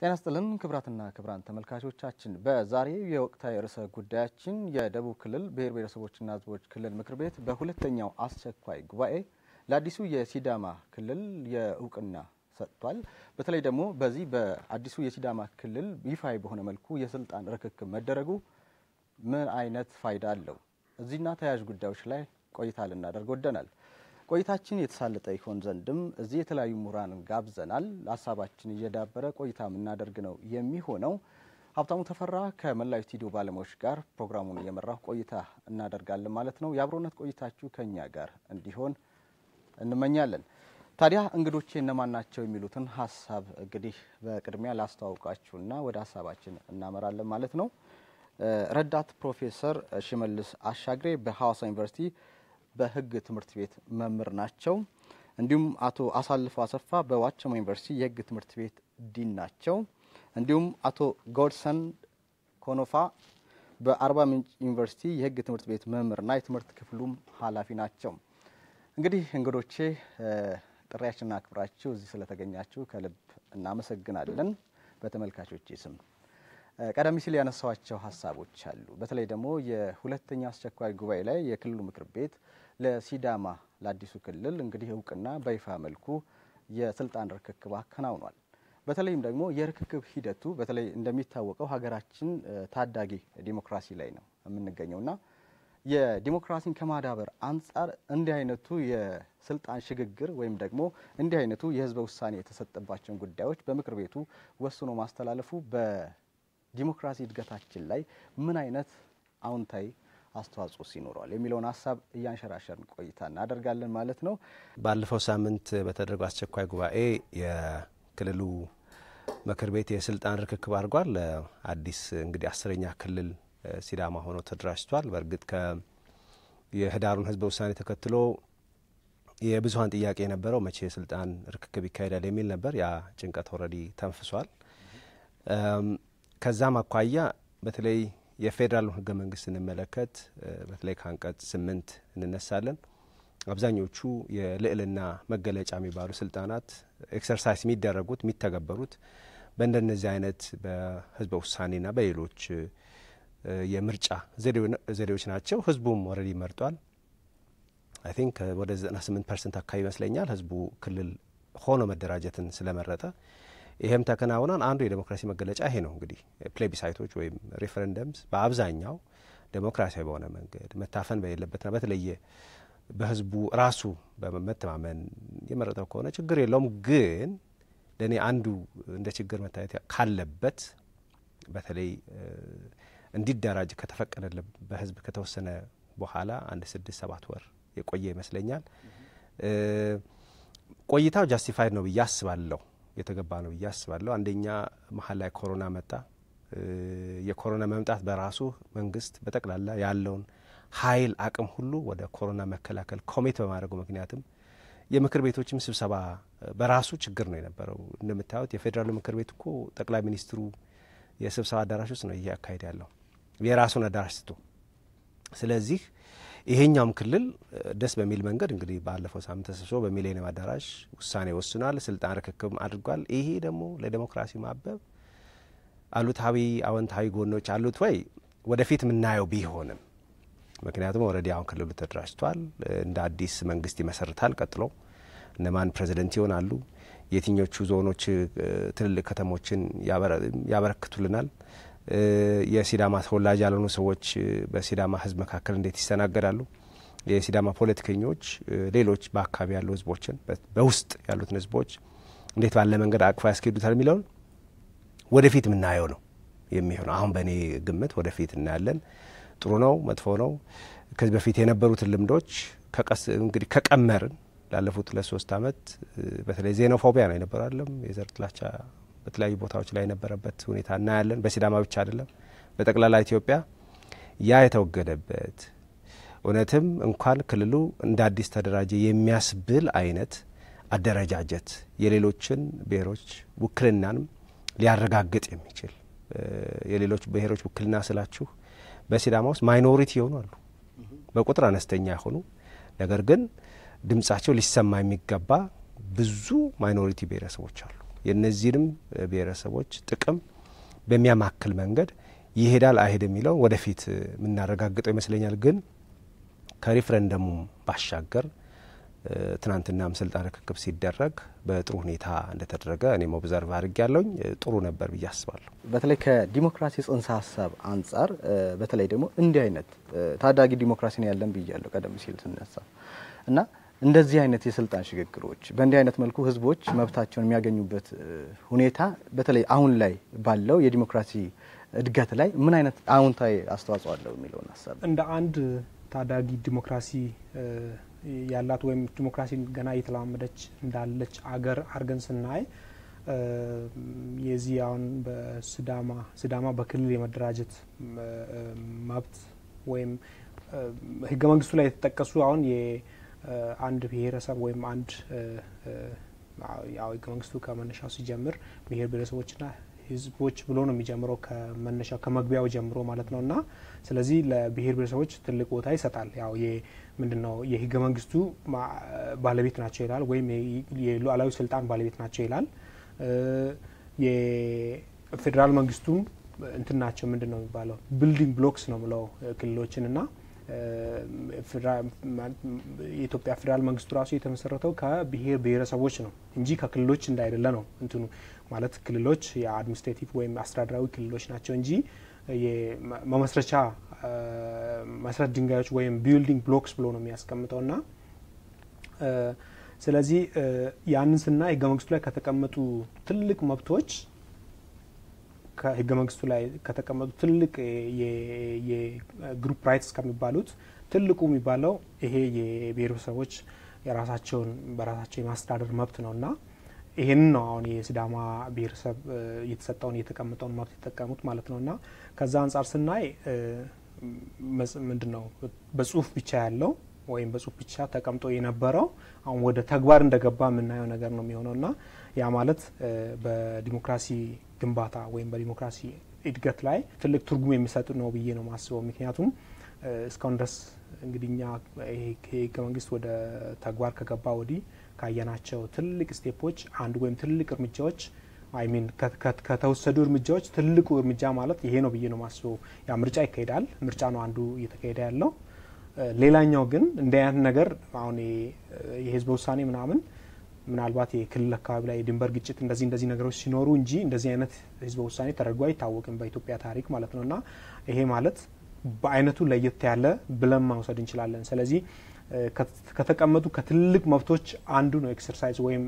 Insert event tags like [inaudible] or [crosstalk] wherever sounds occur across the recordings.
ጤና ስጥልን ክብራትና ክብራን ተመልካቾቻችን፣ በዛሬው የወቅታዊ ርዕሰ ጉዳያችን የደቡብ ክልል ብሔር ብሔረሰቦችና ሕዝቦች ክልል ምክር ቤት በሁለተኛው አስቸኳይ ጉባኤ ለአዲሱ የሲዳማ ክልል የእውቅና ሰጥቷል። በተለይ ደግሞ በዚህ በአዲሱ የሲዳማ ክልል ይፋይ በሆነ መልኩ የስልጣን ርክክብ መደረጉ ምን አይነት ፋይዳ አለው? እዚህና ተያያዥ ጉዳዮች ላይ ቆይታ ልናደርግ ወደናል። ቆይታችን የተሳለጠ ይሆን ዘንድም እዚህ የተለያዩ ምሁራንን ጋብዘናል። ሀሳባችን እየዳበረ ቆይታ የምናደርግ ነው የሚሆነው። ሀብታሙ ተፈራ ከመላው ስቱዲዮ ባለሙያዎች ጋር ፕሮግራሙን እየመራሁ ቆይታ እናደርጋለን ማለት ነው። የአብሮነት ቆይታችሁ ከኛ ጋር እንዲሆን እንመኛለን። ታዲያ እንግዶቼ እነማን ናቸው የሚሉትን ሀሳብ እንግዲህ በቅድሚያ ላስተዋውቃችሁና ወደ ሀሳባችን እናመራለን ማለት ነው። ረዳት ፕሮፌሰር ሽመልስ አሻግሬ በሐዋሳ ዩኒቨርሲቲ በህግ ትምህርት ቤት መምህር ናቸው። እንዲሁም አቶ አሳልፎ አሰፋ በዋቸሞ ዩኒቨርሲቲ የህግ ትምህርት ቤት ዲን ናቸው። እንዲሁም አቶ ጎድሰን ኮኖፋ በአርባ ምንጭ ዩኒቨርሲቲ የህግ ትምህርት ቤት መምህርና የትምህርት ክፍሉም ኃላፊ ናቸው። እንግዲህ እንግዶቼ ጥሪያችንን አክብራችሁ እዚህ ስለተገኛችሁ ከልብ እናመሰግናለን። በተመልካቾች ስም ቀደም ሲል ያነሳዋቸው ሀሳቦች አሉ። በተለይ ደግሞ የሁለተኛ አስቸኳይ ጉባኤ ላይ የክልሉ ምክር ቤት ለሲዳማ ለአዲሱ ክልል እንግዲህ እውቅና በይፋ መልኩ የስልጣን ርክክብ አከናውኗል። በተለይም ደግሞ የርክክብ ሂደቱ በተለይ እንደሚታወቀው ሀገራችን ታዳጊ ዲሞክራሲ ላይ ነው የምንገኘውና የዲሞክራሲን ከማዳበር አንጻር እንዲህ አይነቱ የስልጣን ሽግግር ወይም ደግሞ እንዲህ አይነቱ የህዝበ ውሳኔ የተሰጠባቸውን ጉዳዮች በምክር ቤቱ ወስኖ ማስተላለፉ በዲሞክራሲ እድገታችን ላይ ምን አይነት አዎንታዊ አስተዋጽኦ ይኖረዋል የሚለውን ሀሳብ እያንሸራሸርን ቆይታ እናደርጋለን ማለት ነው። ባለፈው ሳምንት በተደረገው አስቸኳይ ጉባኤ የክልሉ ምክር ቤት የስልጣን ርክክብ አድርጓል። አዲስ እንግዲህ አስረኛ ክልል ሲዳማ ሆኖ ተደራጅቷል። በእርግጥ የህዳሩን ህዝበ ውሳኔ ተከትሎ የብዙሀን ጥያቄ የነበረው መቼ የስልጣን ርክክብ ይካሄዳል የሚል ነበር። ያ ጭንቀት ኦልሬዲ ተንፍሷል። ከዛም አኳያ በተለይ የፌዴራሉን ህገ መንግስት ስንመለከት በተለይ ከአንቀጽ ስምንት እንነሳለን። አብዛኞቹ የልዕልና መገለጫ የሚባሉ ስልጣናት ኤክሰርሳይዝ የሚደረጉት የሚተገበሩት በእንደነዚህ አይነት በህዝበ ውሳኔና በሌሎች የምርጫ ዘዴዎች ናቸው። ህዝቡም ወረድ ይመርጧል። አይ ቲንክ ወደ ስምንት ፐርሰንት አካባቢ ይመስለኛል ህዝቡ ክልል ሆኖ መደራጀትን ስለመረጠ ይሄም ተከናውኗል። አንዱ የዴሞክራሲ መገለጫ ይሄ ነው። እንግዲህ ፕሌቢሳይቶች ወይም ሪፈረንደምስ በአብዛኛው ዴሞክራሲያዊ በሆነ መንገድ መታፈን በሌለበትና በተለየ በህዝቡ ራሱ በመተማመን የመረጠው ከሆነ ችግር የለውም። ግን ለእኔ አንዱ እንደ ችግር መታየት ካለበት በተለይ እንዲደራጅ ከተፈቀደለት በህዝብ ከተወሰነ በኋላ አንድ ስድስት ሰባት ወር የቆየ ይመስለኛል። ቆይታው ጃስቲፋይድ ነው ብዬ አስባለሁ። የተገባ ነው ብዬ አስባለሁ። አንደኛ መሀል ላይ ኮሮና መጣ። የኮሮና መምጣት በራሱ መንግስት በጠቅላላ ያለውን ኃይል አቅም ሁሉ ወደ ኮሮና መከላከል ኮሜት በማድረጉ ምክንያትም የምክር ቤቶችም ስብሰባ በራሱ ችግር ነው የነበረው። እንደምታዩት የፌዴራሉ ምክር ቤት እኮ ጠቅላይ ሚኒስትሩ የስብሰባ አዳራሽ ውስጥ ነው እያካሄድ ያለው የራሱን አዳራሽ ስቶ ስለዚህ ይሄኛውም ክልል ደስ በሚል መንገድ እንግዲህ ባለፈው ሳምንት ተሰብስቦ በሚሊኒየም አዳራሽ ውሳኔ ወስኗል። ስልጣን ርክክብ አድርጓል። ይሄ ደግሞ ለዴሞክራሲ ማበብ አሉታዊ አወንታዊ ጎኖች አሉት ወይ ወደፊት የምናየው ቢሆንም ምክንያቱም ኦልሬዲ አሁን ክልሉ ተደራጅቷል። እንደ አዲስ መንግስት ይመሰርታል። ቀጥሎ እነማን ፕሬዚደንት ይሆናሉ? የትኞቹ ዞኖች ትልልቅ ከተሞችን ያበረክቱልናል? የሲዳማ ተወላጅ ያልሆኑ ሰዎች በሲዳማ ህዝብ መካከል እንዴት ይስተናገዳሉ? የሲዳማ ፖለቲከኞች ሌሎች በአካባቢ ያሉ ህዝቦችን በውስጥ ያሉትን ህዝቦች እንዴት ባለ መንገድ አቅፋ ያስኬዱታል የሚለውን ወደፊት የምናየው ነው የሚሆነው። አሁን በእኔ ግምት ወደፊት እናያለን። ጥሩ ነው መጥፎ ነው። ከዚህ በፊት የነበሩትን ልምዶች እንግዲህ ከቀመርን ላለፉት ሁለት ሶስት አመት በተለይ ዜኖፎቢያ ነው የነበረው፣ አለም የዘር ጥላቻ በተለያዩ ቦታዎች ላይ የነበረበት ሁኔታ እናያለን። በሲዳማ ብቻ አይደለም፣ በጠቅላላ ኢትዮጵያ ያ የተወገደበት እውነትም እንኳን ክልሉ እንደ አዲስ ተደራጀ የሚያስብል አይነት አደረጃጀት የሌሎችን ብሔሮች ውክልናንም ሊያረጋግጥ የሚችል የሌሎች ብሔሮች ውክልና ስላችሁ በሲዳማ ውስጥ ማይኖሪቲ የሆኑ አሉ፣ በቁጥር አነስተኛ የሆኑ ነገር ግን ድምጻቸው ሊሰማ የሚገባ ብዙ ማይኖሪቲ ብሔረሰቦች አሉ። የእነዚህንም ብሔረሰቦች ጥቅም በሚያማክል መንገድ ይሄዳል አይሄድ የሚለው ወደፊት የምናረጋግጠው ይመስለኛል። ግን ከሪፍረንደሙ ባሻገር ትናንትናም ስልጣን ርክክብ ሲደረግ በጥሩ ሁኔታ እንደተደረገ እኔም ኦብዘርቭ አድርጌ ያለውኝ ጥሩ ነበር ብዬ አስባለሁ። በተለይ ከዲሞክራሲ ጽንሰ ሀሳብ አንጻር በተለይ ደግሞ እንዲህ አይነት ታዳጊ ዲሞክራሲ ነው ያለን ብያለሁ ቀደም ሲል ስነሳ እና እንደዚህ አይነት የስልጣን ሽግግሮች በእንዲህ አይነት መልኩ ህዝቦች መብታቸውን የሚያገኙበት ሁኔታ በተለይ አሁን ላይ ባለው የዲሞክራሲ እድገት ላይ ምን አይነት አዎንታዊ አስተዋጽኦ አለው የሚለውን ሀሳብ እንደ አንድ ታዳጊ ዲሞክራሲ ያላት ወይም ዲሞክራሲን ገና እየተለማመደች እንዳለች አገር አድርገን ስናይ የዚህ አሁን በስዳማ ስዳማ በክልል የመደራጀት መብት ወይም ህገ መንግስቱ ላይ የተጠቀሱ አሁን አንድ ብሔረሰብ ወይም አንድ ህገ መንግስቱ ከመነሻው ሲጀምር ብሔር ብሔረሰቦችና ህዝቦች ብሎ ነው የሚጀምረው ከመነሻው ከመግቢያው ጀምሮ ማለት ነው እና ስለዚህ ለብሔር ብሔረሰቦች ትልቅ ቦታ ይሰጣል። ያው ምንድነው የህገ መንግስቱ ባለቤት ናቸው ይላል፣ ወይም የሉዓላዊ ስልጣን ባለቤት ናቸው ይላል። የፌዴራል መንግስቱም እንትን ናቸው ምንድን ነው የሚባለው ቢልዲንግ ብሎክስ ነው ብለው ክልሎችን እና የኢትዮጵያ ፌዴራል መንግስቱ ራሱ የተመሰረተው ከብሔር ብሄረሰቦች ነው እንጂ ከክልሎች እንዳይደለ ነው እንትኑ ማለት ክልሎች የአድሚኒስትሬቲቭ ወይም አስተዳደራዊ ክልሎች ናቸው እንጂ የመመስረቻ መሰረት ድንጋዮች ወይም ቢልዲንግ ብሎክስ ብሎ ነው የሚያስቀምጠው ና ስለዚህ ያንን ስና ህገ መንግስቱ ላይ ከተቀመጡ ትልቅ መብቶች ከህገ መንግስቱ ላይ ከተቀመጡ ትልቅ የግሩፕ ራይትስ ከሚባሉት ትልቁ የሚባለው ይሄ የብሔረሰቦች የራሳቸውን በራሳቸው የማስተዳደር መብት ነው እና ይህንን ነው አሁን የሲዳማ ብሔረሰብ የተሰጠውን የተቀመጠውን መብት የተጠቀሙት ማለት ነው እና ከዛ አንጻር ስናይ ምንድን ነው በጽሁፍ ብቻ ያለው ወይም በጽሁፍ ብቻ ተቀምጦ የነበረው አሁን ወደ ተግባር እንደገባ የምናየው ነገር ነው የሚሆነው እና ያ ማለት በዲሞክራሲ ግንባታ ወይም በዲሞክራሲ እድገት ላይ ትልቅ ትርጉም የሚሰጥ ነው ብዬ ነው ማስበው። ምክንያቱም እስካሁን ድረስ እንግዲህ ህገ መንግስት ወደ ተግባር ከገባ ወዲህ ካየናቸው ትልቅ ስቴፖች አንድ ወይም ትልቅ እርምጃዎች አይሚን ከተወሰዱ እርምጃዎች ትልቁ እርምጃ ማለት ይሄ ነው ብዬ ነው ማስበው። ያ ምርጫ ይካሄዳል። ምርጫ ነው አንዱ እየተካሄደ ያለው ሌላኛው ግን እንደ አይነት ነገር አሁን የህዝበ ውሳኔ ምናምን ምናልባት የክልል አካባቢ ላይ የድንበር ግጭት እንደዚህ እንደዚህ ነገሮች ሲኖሩ እንጂ እንደዚህ አይነት ህዝበ ውሳኔ ተደርጎ አይታወቅም በኢትዮጵያ ታሪክ ማለት ነው እና ይሄ ማለት በአይነቱ ለየት ያለ ብለን ማውሰድ እንችላለን። ስለዚህ ከተቀመጡ ከትልቅ መብቶች አንዱ ነው ኤክሰርሳይዝ ወይም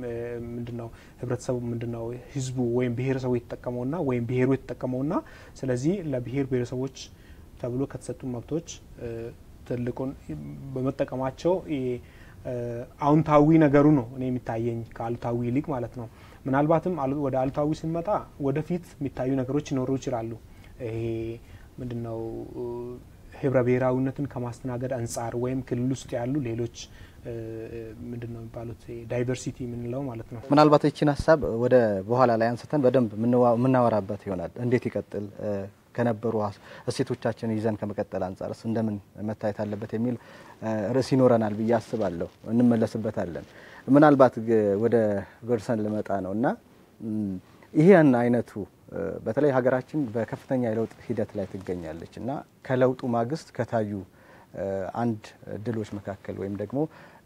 ምንድን ነው ህብረተሰቡ ምንድን ነው ህዝቡ ወይም ብሔረሰቡ የተጠቀመውና ወይም ብሔሩ የተጠቀመውና ስለዚህ ለብሔር ብሔረሰቦች ተብሎ ከተሰጡ መብቶች ትልቁን በመጠቀማቸው አውንታዊ ነገሩ ነው እኔ የሚታየኝ ከአሉታዊ ይልቅ ማለት ነው። ምናልባትም ወደ አሉታዊ ስንመጣ ወደፊት የሚታዩ ነገሮች ይኖሩ ይችላሉ። ይሄ ምንድነው ህብረ ብሔራዊነትን ከማስተናገድ አንጻር ወይም ክልል ውስጥ ያሉ ሌሎች ምንድን ነው የሚባሉት ዳይቨርሲቲ የምንለው ማለት ነው። ምናልባት ይችን ሀሳብ ወደ በኋላ ላይ አንስተን በደንብ የምናወራበት ይሆናል። እንዴት ይቀጥል ከነበሩ እሴቶቻችን ይዘን ከመቀጠል አንጻርስ እንደምን መታየት አለበት የሚል ርዕስ ይኖረናል ብዬ አስባለሁ። እንመለስበታለን። ምናልባት ወደ ገርሰን ልመጣ ነው እና ይህን አይነቱ በተለይ ሀገራችን በከፍተኛ የለውጥ ሂደት ላይ ትገኛለች እና ከለውጡ ማግስት ከታዩ አንድ ድሎች መካከል ወይም ደግሞ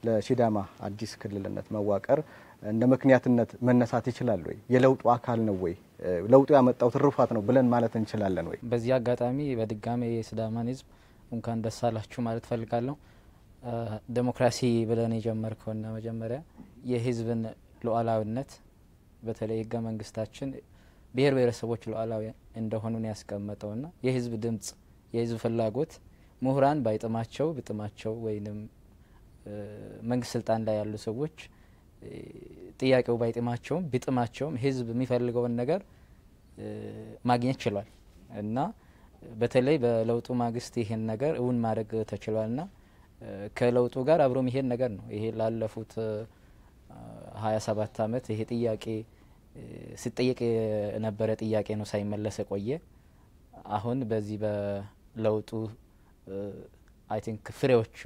ለሲዳማ አዲስ ክልልነት መዋቀር እንደ ምክንያትነት መነሳት ይችላል ወይ? የለውጡ አካል ነው ወይ? ለውጡ ያመጣው ትሩፋት ነው ብለን ማለት እንችላለን ወይ? በዚህ አጋጣሚ በድጋሜ የሲዳማን ህዝብ እንኳን ደስ አላችሁ ማለት ፈልጋለሁ። ዴሞክራሲ ብለን የጀመርከውና መጀመሪያ የህዝብን ሉዓላዊነት በተለይ ህገ መንግስታችን ብሔር ብሔረሰቦች ሉዓላዊ እንደሆኑን ያስቀመጠውና የህዝብ ድምጽ የህዝብ ፍላጎት ምሁራን ባይጥማቸው ብጥማቸው ወይንም መንግስት ስልጣን ላይ ያሉ ሰዎች ጥያቄው ባይጥማቸውም ቢጥማቸውም ህዝብ የሚፈልገውን ነገር ማግኘት ችሏል እና በተለይ በለውጡ ማግስት ይህን ነገር እውን ማድረግ ተችሏል ና ከለውጡ ጋር አብሮ የሚሄድ ነገር ነው። ይሄ ላለፉት ሀያ ሰባት አመት ይሄ ጥያቄ ሲጠየቅ የነበረ ጥያቄ ነው፣ ሳይመለስ የቆየ አሁን በዚህ በለውጡ አይ ቲንክ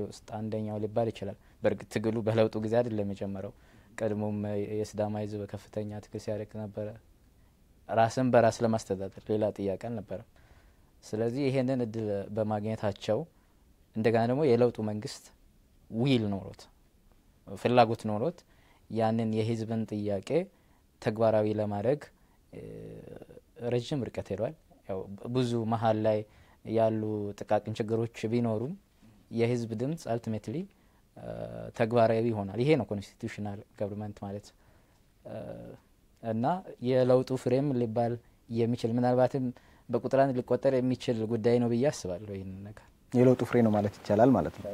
ውስጥ አንደኛው ሊባል ይችላል። በእርግጥ ትግሉ በለውጡ ጊዜ አይደለም የጀመረው። ቀድሞም የስዳማ ህዝብ ከፍተኛ ትግል ሲያደርግ ነበረ። ራስን በራስ ለማስተዳደር ሌላ ጥያቄ አልነበረም። ስለዚህ ይሄንን እድል በማግኘታቸው እንደገና ደግሞ የለውጡ መንግስት ዊል ኖሮት ፍላጎት ኖሮት ያንን የህዝብን ጥያቄ ተግባራዊ ለማድረግ ረዥም ርቀት ሄዷል። ያው ብዙ መሀል ላይ ያሉ ጥቃቅን ችግሮች ቢኖሩም የህዝብ ድምጽ አልቲሜትሊ uh, ተግባራዊ ይሆናል። ይሄ ነው ኮንስቲቱሽናል ገቨርንመንት ማለት uh, እና የለውጡ ፍሬም ሊባል የሚችል ምናልባትም በቁጥር አንድ ሊቆጠር የሚችል ጉዳይ ነው ብዬ አስባለሁ። ይህን ነገር የለውጡ ፍሬ ነው ማለት ይቻላል ማለት ነው።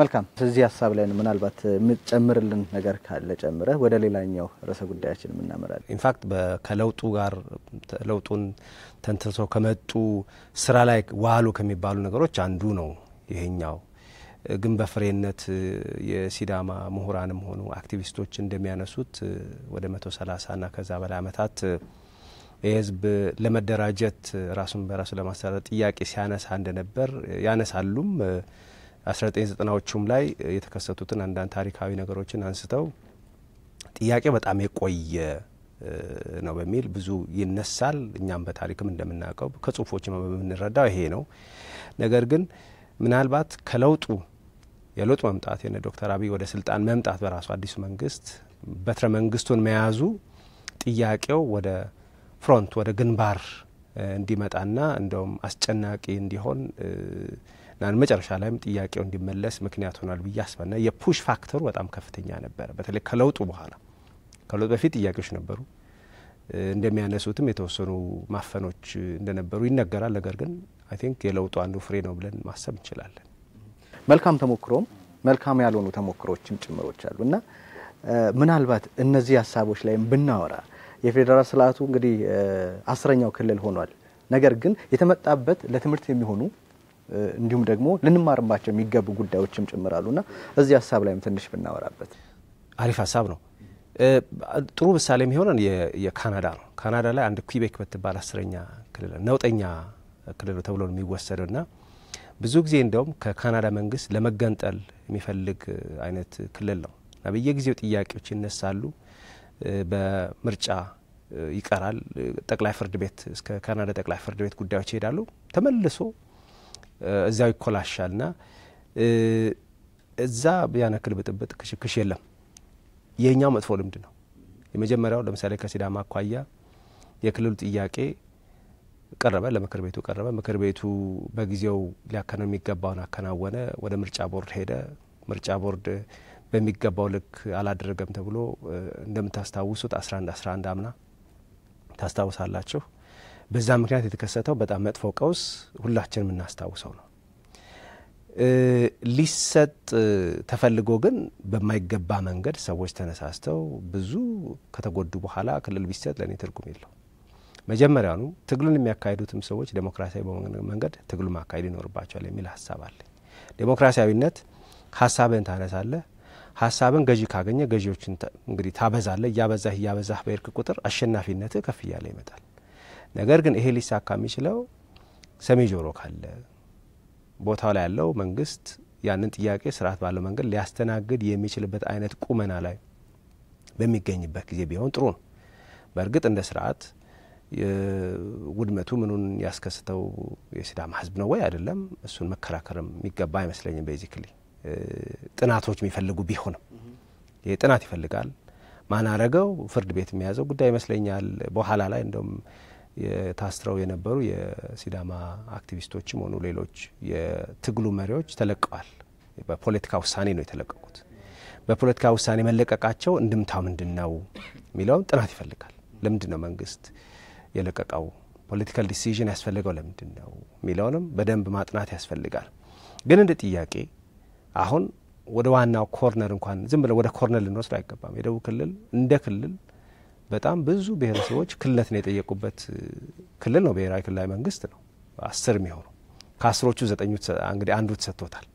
መልካም እዚህ ሀሳብ ላይ ምናልባት የምትጨምርልን ነገር ካለ ጨምረ ወደ ሌላኛው ርዕሰ ጉዳያችን የምናመራል። ኢንፋክት ከለውጡ ጋር ለውጡን ተንትርሰው ከመጡ ስራ ላይ ዋሉ ከሚባሉ ነገሮች አንዱ ነው ይሄኛው ግን በፍሬነት የሲዳማ ምሁራንም ሆኑ አክቲቪስቶች እንደሚያነሱት ወደ መቶ ሰላሳና ከዛ በላይ ዓመታት የህዝብ ለመደራጀት ራሱን በራሱ ለማስተዳደር ጥያቄ ሲያነሳ እንደነበር ያነሳሉም። 1990ዎቹም ላይ የተከሰቱትን አንዳንድ ታሪካዊ ነገሮችን አንስተው ጥያቄ በጣም የቆየ ነው በሚል ብዙ ይነሳል። እኛም በታሪክም እንደምናውቀው ከጽሁፎችም በምንረዳው ይሄ ነው። ነገር ግን ምናልባት ከለውጡ የለውጥ መምጣት የነ ዶክተር አብይ ወደ ስልጣን መምጣት በራሱ አዲሱ መንግስት በትረ መንግስቱን መያዙ ጥያቄው ወደ ፍሮንት ወደ ግንባር እንዲመጣና እንደውም አስጨናቂ እንዲሆን ናን መጨረሻ ላይም ጥያቄው እንዲመለስ ምክንያት ሆኗል ብዬ አስበና የፑሽ ፋክተሩ በጣም ከፍተኛ ነበረ። በተለይ ከለውጡ በኋላ ከለውጥ በፊት ጥያቄዎች ነበሩ። እንደሚያነሱትም የተወሰኑ ማፈኖች እንደነበሩ ይነገራል። ነገር ግን አይ ቲንክ የለውጡ አንዱ ፍሬ ነው ብለን ማሰብ እንችላለን። መልካም ተሞክሮም መልካም ያልሆኑ ተሞክሮችም ጭምሮች አሉ እና ምናልባት እነዚህ ሀሳቦች ላይም ብናወራ የፌዴራል ስርዓቱ እንግዲህ አስረኛው ክልል ሆኗል። ነገር ግን የተመጣበት ለትምህርት የሚሆኑ እንዲሁም ደግሞ ልንማርባቸው የሚገቡ ጉዳዮችም ጭምራሉና እዚህ ሀሳብ ላይም ትንሽ ብናወራበት አሪፍ ሀሳብ ነው። ጥሩ ምሳሌ የሚሆነን የካናዳ ነው። ካናዳ ላይ አንድ ኩቤክ ብትባል አስረኛ ክልል ነውጠኛ ክልል ተብሎ ነው የሚወሰደው ና ብዙ ጊዜ እንደውም ከካናዳ መንግስት ለመገንጠል የሚፈልግ አይነት ክልል ነው እና በየጊዜው ጥያቄዎች ይነሳሉ። በምርጫ ይቀራል። ጠቅላይ ፍርድ ቤት እስከ ካናዳ ጠቅላይ ፍርድ ቤት ጉዳዮች ይሄዳሉ። ተመልሶ እዚያው ይኮላሻል ና እዛ ያነክል ብጥብጥ ክሽክሽ የለም። የኛው መጥፎ ልምድ ነው። የመጀመሪያው ለምሳሌ ከሲዳማ አኳያ የክልሉ ጥያቄ ቀረበ፣ ለምክር ቤቱ ቀረበ። ምክር ቤቱ በጊዜው ሊያከናውን የሚገባውን አከናወነ። ወደ ምርጫ ቦርድ ሄደ። ምርጫ ቦርድ በሚገባው ልክ አላደረገም ተብሎ እንደምታስታውሱት 11 11 አምና ታስታውሳላችሁ። በዛ ምክንያት የተከሰተው በጣም መጥፎ ቀውስ ሁላችንም እናስታውሰው ነው። ሊሰጥ ተፈልጎ ግን በማይገባ መንገድ ሰዎች ተነሳስተው ብዙ ከተጎዱ በኋላ ክልል ቢሰጥ ለእኔ ትርጉም የለው። መጀመሪያኑ ትግሉን የሚያካሂዱትም ሰዎች ዴሞክራሲያዊ መንገድ ትግሉ ማካሄድ ይኖርባቸዋል የሚል ሀሳብ አለኝ። ዴሞክራሲያዊነት ሀሳብን ታነሳለህ። ሀሳብን ገዢ ካገኘ ገዢዎችን እንግዲህ ታበዛለህ። እያበዛህ እያበዛህ በሄድክ ቁጥር አሸናፊነትህ ከፍ እያለ ይመጣል። ነገር ግን ይሄ ሊሳካ የሚችለው ሰሚ ጆሮ ካለ ቦታው ላይ ያለው መንግስት ያንን ጥያቄ ስርዓት ባለው መንገድ ሊያስተናግድ የሚችልበት አይነት ቁመና ላይ በሚገኝበት ጊዜ ቢሆን ጥሩ ነው። በእርግጥ እንደ ስርዓት ውድመቱ ምኑን ያስከስተው የሲዳማ ህዝብ ነው ወይ አይደለም፣ እሱን መከራከርም የሚገባ አይመስለኝም። ቤዚክሊ ጥናቶች የሚፈልጉ ቢሆንም ይህ ጥናት ይፈልጋል። ማን አረገው ፍርድ ቤት የሚያዘው ጉዳይ ይመስለኛል። በኋላ ላይ እንደም ታስረው የነበሩ የሲዳማ አክቲቪስቶችም ሆኑ ሌሎች የትግሉ መሪዎች ተለቀዋል። በፖለቲካ ውሳኔ ነው የተለቀቁት። በፖለቲካ ውሳኔ መለቀቃቸው እንድምታው ምንድን ነው የሚለውን ጥናት ይፈልጋል። ለምንድን ነው መንግስት የለቀቀው ፖለቲካል ዲሲዥን ያስፈልገው ለምንድን ነው የሚለውንም በደንብ ማጥናት ያስፈልጋል። ግን እንደ ጥያቄ አሁን ወደ ዋናው ኮርነር እንኳን ዝም ብለ ወደ ኮርነር ልንወስድ አይገባም። የደቡብ ክልል እንደ ክልል በጣም ብዙ ብሔረሰቦች ነው የጠየቁበት ክልል ነው። ብሔራዊ ክልላዊ መንግስት ነው። አስር የሚሆኑ ከአስሮቹ ዘጠኙ እንግዲህ አንዱ ተሰጥቶታል።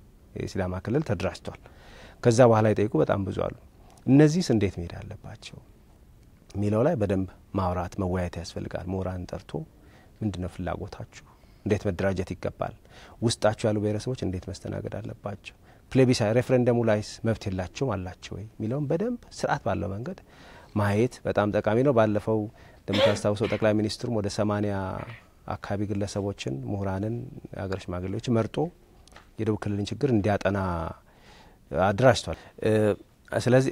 የሲዳማ ክልል ተደራጅቷል። ከዛ በኋላ የጠየቁ በጣም ብዙ አሉ። እነዚህስ እንዴት መሄድ አለባቸው የሚለው ላይ በደንብ ማውራት መወያየት ያስፈልጋል። ምሁራን ጠርቶ ምንድን ነው ፍላጎታችሁ? እንዴት መደራጀት ይገባል? ውስጣችሁ ያሉ ብሔረሰቦች እንዴት መስተናገድ አለባቸው? ፕሌቢሳ ሬፍረንደሙ ላይስ መብት የላቸውም አላቸው ወይ የሚለውን በደንብ ስርዓት ባለው መንገድ ማየት በጣም ጠቃሚ ነው። ባለፈው እንደምታስታውሰው ጠቅላይ ሚኒስትሩም ወደ ሰማኒያ አካባቢ ግለሰቦችን፣ ምሁራንን፣ የሀገር ሽማግሌዎች መርጦ የደቡብ ክልልን ችግር እንዲያጠና አደራጅቷል። ስለዚህ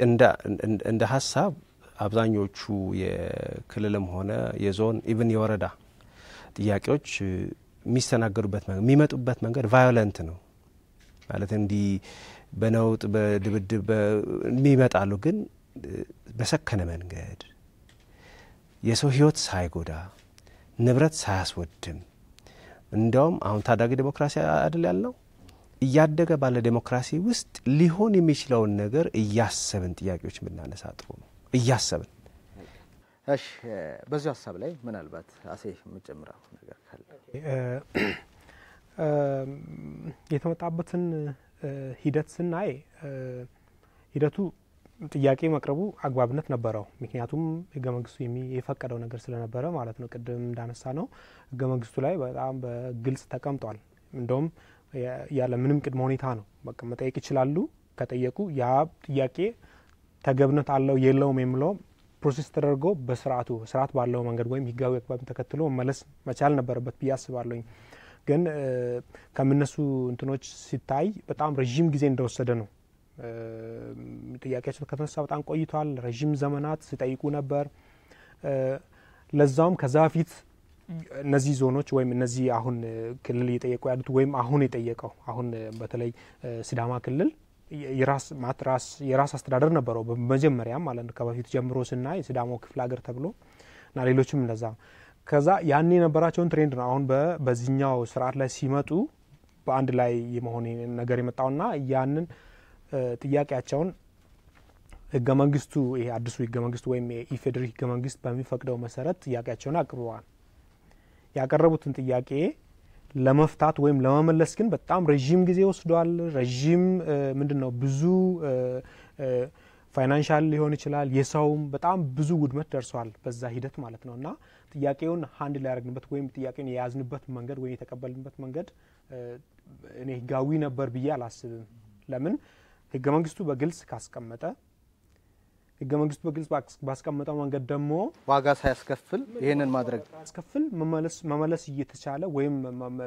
እንደ ሀሳብ አብዛኞቹ የክልልም ሆነ የዞን ኢቭን የወረዳ ጥያቄዎች የሚስተናገዱበት የሚመጡበት መንገድ ቫዮለንት ነው ማለት እንዲህ በነውጥ በድብድብ የሚመጣሉ ግን በሰከነ መንገድ የሰው ህይወት ሳይጎዳ ንብረት ሳያስወድም እንዲያውም አሁን ታዳጊ ዴሞክራሲ አይደል ያልነው እያደገ ባለ ዴሞክራሲ ውስጥ ሊሆን የሚችለውን ነገር እያሰብን ጥያቄዎች ብናነሳ ጥሩ ነው። እያሰብን እሺ፣ በዚሁ ሀሳብ ላይ ምናልባት አሴ የምጨምረው ነገር ካለ የተመጣበትን ሂደት ስናይ ሂደቱ ጥያቄ መቅረቡ አግባብነት ነበረው። ምክንያቱም ህገ መንግስቱ የፈቀደው ነገር ስለነበረ ማለት ነው። ቅድም እንዳነሳ ነው ህገ መንግስቱ ላይ በጣም በግልጽ ተቀምጧል። እንደውም ያለ ምንም ቅድመ ሁኔታ ነው በቃ መጠየቅ ይችላሉ። ከጠየቁ ያ ጥያቄ ተገብነት አለው የለውም የሚለው ፕሮሴስ ተደርጎ በስርአቱ ስርአት ባለው መንገድ ወይም ህጋዊ አግባብ ተከትሎ መለስ መቻል ነበረበት ብዬ አስባለኝ። ግን ከምነሱ እንትኖች ሲታይ በጣም ረዥም ጊዜ እንደወሰደ ነው። ጥያቄያቸው ከተነሳ በጣም ቆይቷል። ረዥም ዘመናት ሲጠይቁ ነበር። ለዛውም ከዛ በፊት እነዚህ ዞኖች ወይም እነዚህ አሁን ክልል እየጠየቁ ያሉት ወይም አሁን የጠየቀው አሁን በተለይ ሲዳማ ክልል የራስ ማትራስ የራስ አስተዳደር ነበረው በመጀመሪያም ማለት ከበፊት ጀምሮ ስናይ ሲዳሞ ክፍለ ሀገር ተብሎ እና ሌሎችም እንደዛ ከዛ ያን የነበራቸውን ትሬንድ ነው አሁን በዚህኛው ስርዓት ላይ ሲመጡ በአንድ ላይ የመሆን ነገር የመጣውና ያንን ጥያቄያቸውን ህገ መንግስቱ ይሄ አዲሱ ህገ መንግስቱ ወይም የኢፌዴሪ ህገ መንግስት በሚፈቅደው መሰረት ጥያቄያቸውን አቅርበዋል። ያቀረቡትን ጥያቄ ለመፍታት ወይም ለመመለስ ግን በጣም ረዥም ጊዜ ወስዷል። ረዥም ምንድን ነው ብዙ ፋይናንሻል ሊሆን ይችላል፣ የሰውም በጣም ብዙ ውድመት ደርሷል በዛ ሂደት ማለት ነው እና ጥያቄውን ሀንድ ሊያደርግንበት ወይም ጥያቄውን የያዝንበት መንገድ ወይም የተቀበልንበት መንገድ እኔ ህጋዊ ነበር ብዬ አላስብም። ለምን ህገ መንግስቱ በግልጽ ካስቀመጠ ህገ መንግስቱ በግልጽ ባስቀመጠው መንገድ ደግሞ ዋጋ ሳያስከፍል ይህንን ማድረግ ሳያስከፍል መመለስ እየተቻለ ወይም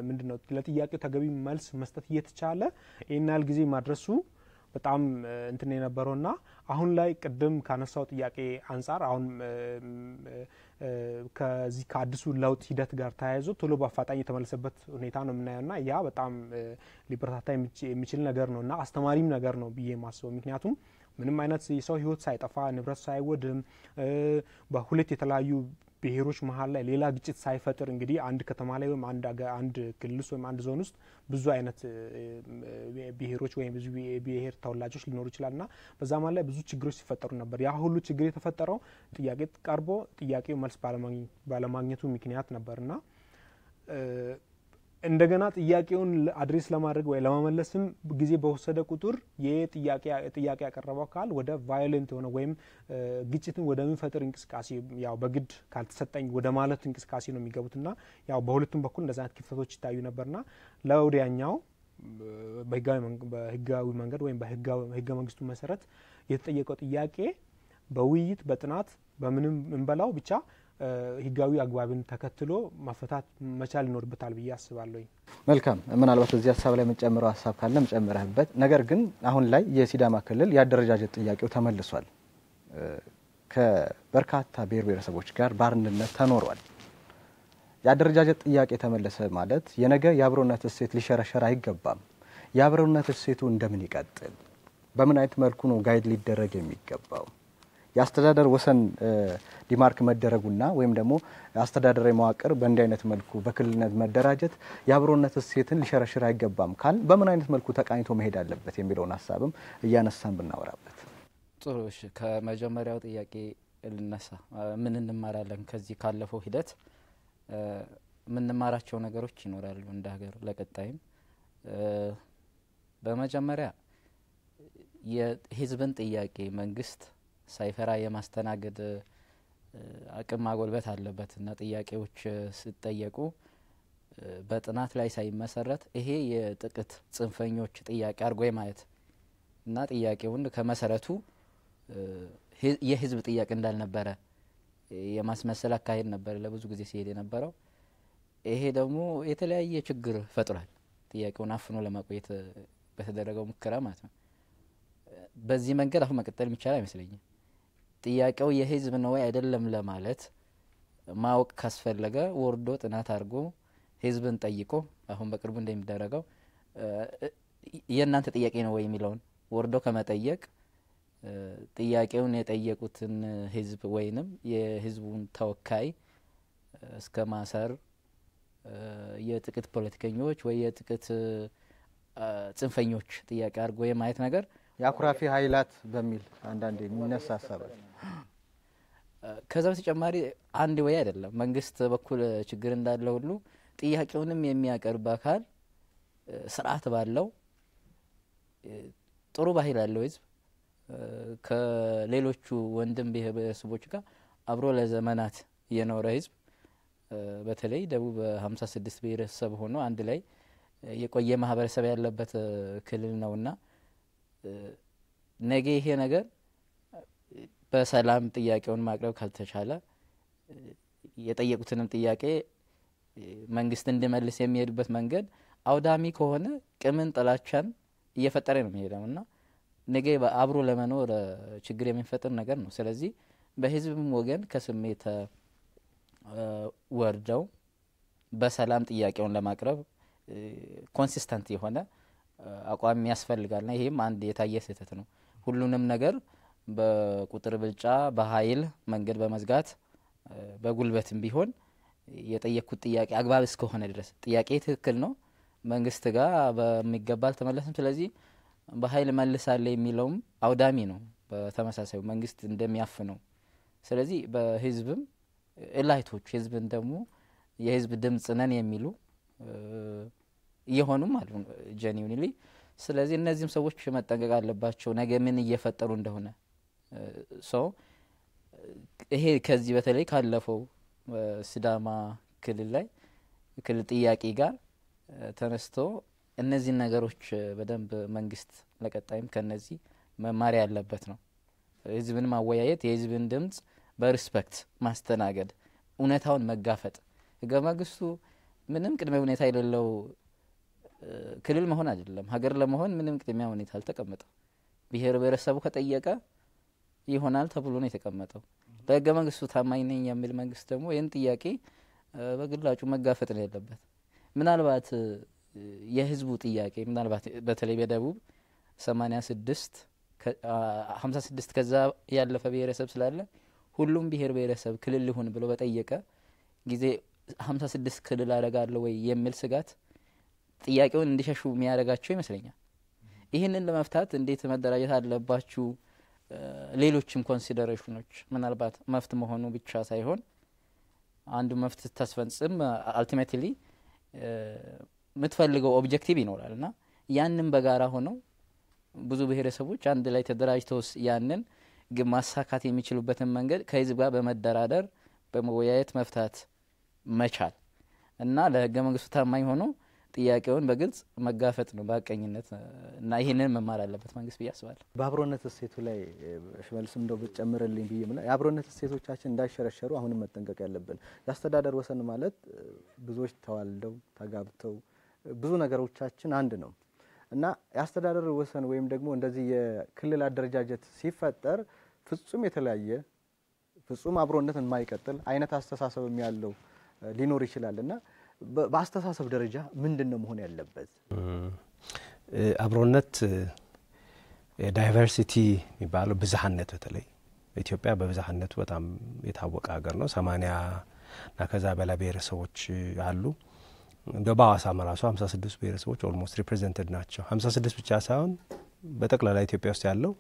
ምንድነው ለጥያቄው ተገቢ መልስ መስጠት እየተቻለ ይህን ያህል ጊዜ ማድረሱ በጣም እንትን ና አሁን ላይ ቅድም ካነሳው ጥያቄ አንጻር አሁን ከዚህ ከአዲሱ ለውጥ ሂደት ጋር ተያይዞ ቶሎ በአፋጣኝ የተመለሰበት ሁኔታ ነው ና ያ በጣም ሊበረታታ የሚችል ነገር ነው እና አስተማሪም ነገር ነው ብዬ ማስበው ምክንያቱም ምንም አይነት የሰው ህይወት ሳይጠፋ ንብረት ሳይወድም በሁለት የተለያዩ ብሔሮች መሀል ላይ ሌላ ግጭት ሳይፈጥር እንግዲህ አንድ ከተማ ላይ ወይም አንድ ክልል ውስጥ ወይም አንድ ዞን ውስጥ ብዙ አይነት ብሄሮች ወይም ብዙ ብሄር ተወላጆች ሊኖሩ ይችላል ና በዛ መሀል ላይ ብዙ ችግሮች ሲፈጠሩ ነበር። ያ ሁሉ ችግር የተፈጠረው ጥያቄ ቀርቦ ጥያቄው መልስ ባለማግኘቱ ምክንያት ነበር ና እንደገና ጥያቄውን አድሬስ ለማድረግ ወይ ለመመለስም ጊዜ በወሰደ ቁጥር ጥያቄ ያቀረበው አካል ወደ ቫዮለንት የሆነ ወይም ግጭትን ወደሚፈጥር እንቅስቃሴ ያው በግድ ካልተሰጠኝ ወደ ማለት እንቅስቃሴ ነው የሚገቡትና ያው በሁለቱም በኩል እንደዚ አይነት ክፍተቶች ይታዩ ነበርና ለወዲያኛው በህጋዊ መንገድ ወይም በህገ መንግስቱ መሰረት የተጠየቀው ጥያቄ በውይይት በጥናት በምንም እንበላው ብቻ ህጋዊ አግባብን ተከትሎ መፈታት መቻል ይኖርበታል ብዬ አስባለሁኝ። መልካም። ምናልባት እዚህ ሀሳብ ላይ የምንጨምረው ሀሳብ ካለ ምጨምረህበት። ነገር ግን አሁን ላይ የሲዳማ ክልል የአደረጃጀት ጥያቄው ተመልሷል። ከበርካታ ብሔር ብሔረሰቦች ጋር በአንድነት ተኖሯል። የአደረጃጀት ጥያቄ ተመለሰ ማለት የነገ የአብሮነት እሴት ሊሸረሸር አይገባም። የአብሮነት እሴቱ እንደምን ይቀጥል፣ በምን አይነት መልኩ ነው ጋይድ ሊደረግ የሚገባው የአስተዳደር ወሰን ዲማርክ መደረጉና ወይም ደግሞ አስተዳደራዊ መዋቅር በእንዲህ አይነት መልኩ በክልልነት መደራጀት የአብሮነት እሴትን ሊሸረሽር አይገባም ካል በምን አይነት መልኩ ተቃኝቶ መሄድ አለበት የሚለውን ሀሳብም እያነሳን ብናወራበት ጥሩ። እሺ፣ ከመጀመሪያው ጥያቄ ልነሳ። ምን እንማራለን ከዚህ ካለፈው ሂደት? የምንማራቸው ነገሮች ይኖራሉ እንደ ሀገር ለቀጣይም። በመጀመሪያ የህዝብን ጥያቄ መንግስት ሳይፈራ የማስተናገድ አቅም ማጎልበት አለበት እና ጥያቄዎች ሲጠየቁ በጥናት ላይ ሳይመሰረት ይሄ የጥቂት ጽንፈኞች ጥያቄ አድርጎ ማየት እና ጥያቄውን ከመሰረቱ የህዝብ ጥያቄ እንዳልነበረ የማስመሰል አካሄድ ነበር ለብዙ ጊዜ ሲሄድ የነበረው። ይሄ ደግሞ የተለያየ ችግር ፈጥሯል። ጥያቄውን አፍኖ ለማቆየት በተደረገው ሙከራ ማለት ነው። በዚህ መንገድ አሁን መቀጠል የሚቻል አይመስለኝም። ጥያቄው የህዝብ ነው ወይ አይደለም ለማለት ማወቅ ካስፈለገ ወርዶ ጥናት አድርጎ ህዝብን ጠይቆ አሁን በቅርቡ እንደሚደረገው የእናንተ ጥያቄ ነው ወይ የሚለውን ወርዶ ከመጠየቅ ጥያቄውን የጠየቁትን ህዝብ ወይንም የህዝቡን ተወካይ እስከ ማሰር የጥቂት ፖለቲከኞች ወይ የጥቂት ጽንፈኞች ጥያቄ አድርጎ የማየት ነገር የአኩራፊ ኃይላት በሚል አንዳንድ የሚነሳ ሀሳብ [gasps] ከዛ በተጨማሪ አንድ ወይ አይደለም መንግስት በኩል ችግር እንዳለ ሁሉ ጥያቄውንም የሚያቀርብ አካል ስርዓት ባለው ጥሩ ባህል ያለው ህዝብ ከሌሎቹ ወንድም ብሄረሰቦች ጋር አብሮ ለዘመናት የኖረ ህዝብ በተለይ ደቡብ ሀምሳ ስድስት ብሔረሰብ ሆኖ አንድ ላይ የቆየ ማህበረሰብ ያለበት ክልል ነውና ነገ ይሄ ነገር በሰላም ጥያቄውን ማቅረብ ካልተቻለ የጠየቁትንም ጥያቄ መንግስት እንዲመልስ የሚሄዱበት መንገድ አውዳሚ ከሆነ ቅምን ጥላቻን እየፈጠረ ነው የሚሄደው እና ነገ አብሮ ለመኖር ችግር የሚፈጥር ነገር ነው። ስለዚህ በህዝብም ወገን ከስሜት ወርደው በሰላም ጥያቄውን ለማቅረብ ኮንሲስተንት የሆነ አቋም ና ይህም አንድ የታየ ስህተት ነው። ሁሉንም ነገር በቁጥር ብልጫ በኃይል መንገድ በመዝጋት በጉልበትም ቢሆን የጠየቅኩት ጥያቄ አግባብ እስከሆነ ድረስ ጥያቄ ትክክል ነው፣ መንግስት ጋር በሚገባ አልተመለስም። ስለዚህ በኃይል መልሳለ የሚለውም አውዳሚ ነው። በተመሳሳዩ መንግስት እንደሚያፍ ነው። ስለዚህ በህዝብም እላይቶች ህዝብን ደግሞ የህዝብ ድምጽ ነን የሚሉ እየሆኑም አሉ ጀኒውንሊ። ስለዚህ እነዚህም ሰዎች መጠንቀቅ አለባቸው ነገ ምን እየፈጠሩ እንደሆነ ሰው ይሄ ከዚህ በተለይ ካለፈው ስዳማ ክልል ላይ ክልል ጥያቄ ጋር ተነስቶ እነዚህን ነገሮች በደንብ መንግስት ለቀጣይም ከነዚህ መማሪያ ያለበት ነው። ህዝብን ማወያየት፣ የህዝብን ድምጽ በሪስፐክት ማስተናገድ፣ እውነታውን መጋፈጥ። ህገ መንግስቱ ምንም ቅድመ ሁኔታ የሌለው ክልል መሆን አይደለም። ሀገር ለመሆን ምንም ቅድሚያ ሁኔታ አልተቀመጠም። ብሔር ብሔረሰቡ ከጠየቀ ይሆናል ተብሎ ነው የተቀመጠው። በህገ መንግስቱ ታማኝ ነኝ የሚል መንግስት ደግሞ ይህን ጥያቄ በግላጩ መጋፈጥ ነው ያለበት። ምናልባት የህዝቡ ጥያቄ ምናልባት በተለይ በደቡብ ሰማኒያ ስድስት ሀምሳ ስድስት ከዛ ያለፈ ብሔረሰብ ስላለ ሁሉም ብሔር ብሔረሰብ ክልል ሊሆን ብሎ በጠየቀ ጊዜ ሀምሳ ስድስት ክልል አደርጋለሁ ወይ የሚል ስጋት ጥያቄውን እንዲሸሹ የሚያደርጋቸው ይመስለኛል። ይህንን ለመፍታት እንዴት መደራጀት አለባችሁ ሌሎችም ኮንሲደሬሽኖች ምናልባት መፍት መሆኑ ብቻ ሳይሆን አንዱ መፍት ስታስፈጽም አልቲሜትሊ የምትፈልገው ኦብጀክቲቭ ይኖራል እና ያንን በጋራ ሆነው ብዙ ብሔረሰቦች አንድ ላይ ተደራጅተው ያንን ግን ማሳካት የሚችሉበትን መንገድ ከህዝብ ጋር በመደራደር በመወያየት መፍታት መቻል እና ለህገ መንግስቱ ታማኝ ሆነው ጥያቄውን በግልጽ መጋፈጥ ነው በቀኝነት እና ይህንን መማር አለበት መንግስት ብዬ አስባለሁ። በአብሮነት እሴቱ ላይ ሽመልስ እንደው ብትጨምርልኝ ብዬ ምና የአብሮነት እሴቶቻችን እንዳይሸረሸሩ አሁንም መጠንቀቅ ያለብን የአስተዳደር ወሰን ማለት ብዙዎች ተዋልደው ተጋብተው ብዙ ነገሮቻችን አንድ ነው እና የአስተዳደር ወሰን ወይም ደግሞ እንደዚህ የክልል አደረጃጀት ሲፈጠር ፍጹም የተለያየ ፍጹም አብሮነት የማይቀጥል አይነት አስተሳሰብም ያለው ሊኖር ይችላል እና በአስተሳሰብ ደረጃ ምንድን ነው መሆን ያለበት? አብሮነት ዳይቨርሲቲ የሚባለው ብዝሀነት፣ በተለይ ኢትዮጵያ በብዝሀነቱ በጣም የታወቀ ሀገር ነው። ሰማኒያ እና ከዛ በላይ ብሔረሰቦች አሉ። እንደ በአዋሳም ራሱ ሀምሳ ስድስት ብሔረሰቦች ኦልሞስት ሪፕሬዘንትድ ናቸው። ሀምሳ ስድስት ብቻ ሳይሆን በጠቅላላ ኢትዮጵያ ውስጥ ያለው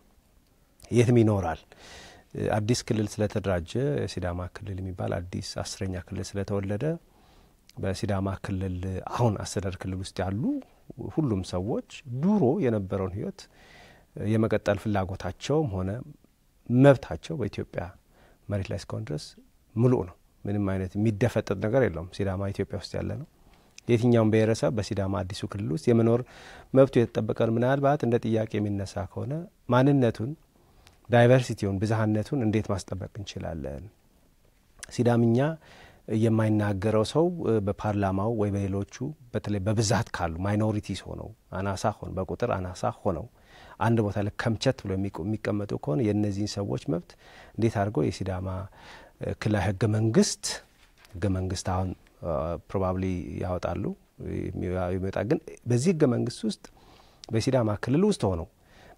የትም ይኖራል። አዲስ ክልል ስለተደራጀ ሲዳማ ክልል የሚባል አዲስ አስረኛ ክልል ስለተወለደ በሲዳማ ክልል አሁን አስተዳደር ክልል ውስጥ ያሉ ሁሉም ሰዎች ዱሮ የነበረውን ህይወት የመቀጠል ፍላጎታቸውም ሆነ መብታቸው በኢትዮጵያ መሬት ላይ እስከሆን ድረስ ምሉእ ነው። ምንም አይነት የሚደፈጠጥ ነገር የለውም። ሲዳማ ኢትዮጵያ ውስጥ ያለ ነው። የትኛውም ብሔረሰብ በሲዳማ አዲሱ ክልል ውስጥ የመኖር መብቱ የተጠበቀን ምናልባት እንደ ጥያቄ የሚነሳ ከሆነ ማንነቱን፣ ዳይቨርሲቲውን፣ ብዝሃነቱን እንዴት ማስጠበቅ እንችላለን? ሲዳምኛ የማይናገረው ሰው በፓርላማው ወይ በሌሎቹ በተለይ በብዛት ካሉ ማይኖሪቲስ ሆነው አናሳ ሆን በቁጥር አናሳ ሆነው አንድ ቦታ ላይ ከምቸት ብሎ የሚቀመጡ ከሆነ የእነዚህን ሰዎች መብት እንዴት አድርጎ የሲዳማ ክልላዊ ህገ መንግስት ህገ መንግስት አሁን ፕሮባብሊ ያወጣሉ የሚወጣ ግን በዚህ ህገ መንግስት ውስጥ በሲዳማ ክልል ውስጥ ሆነው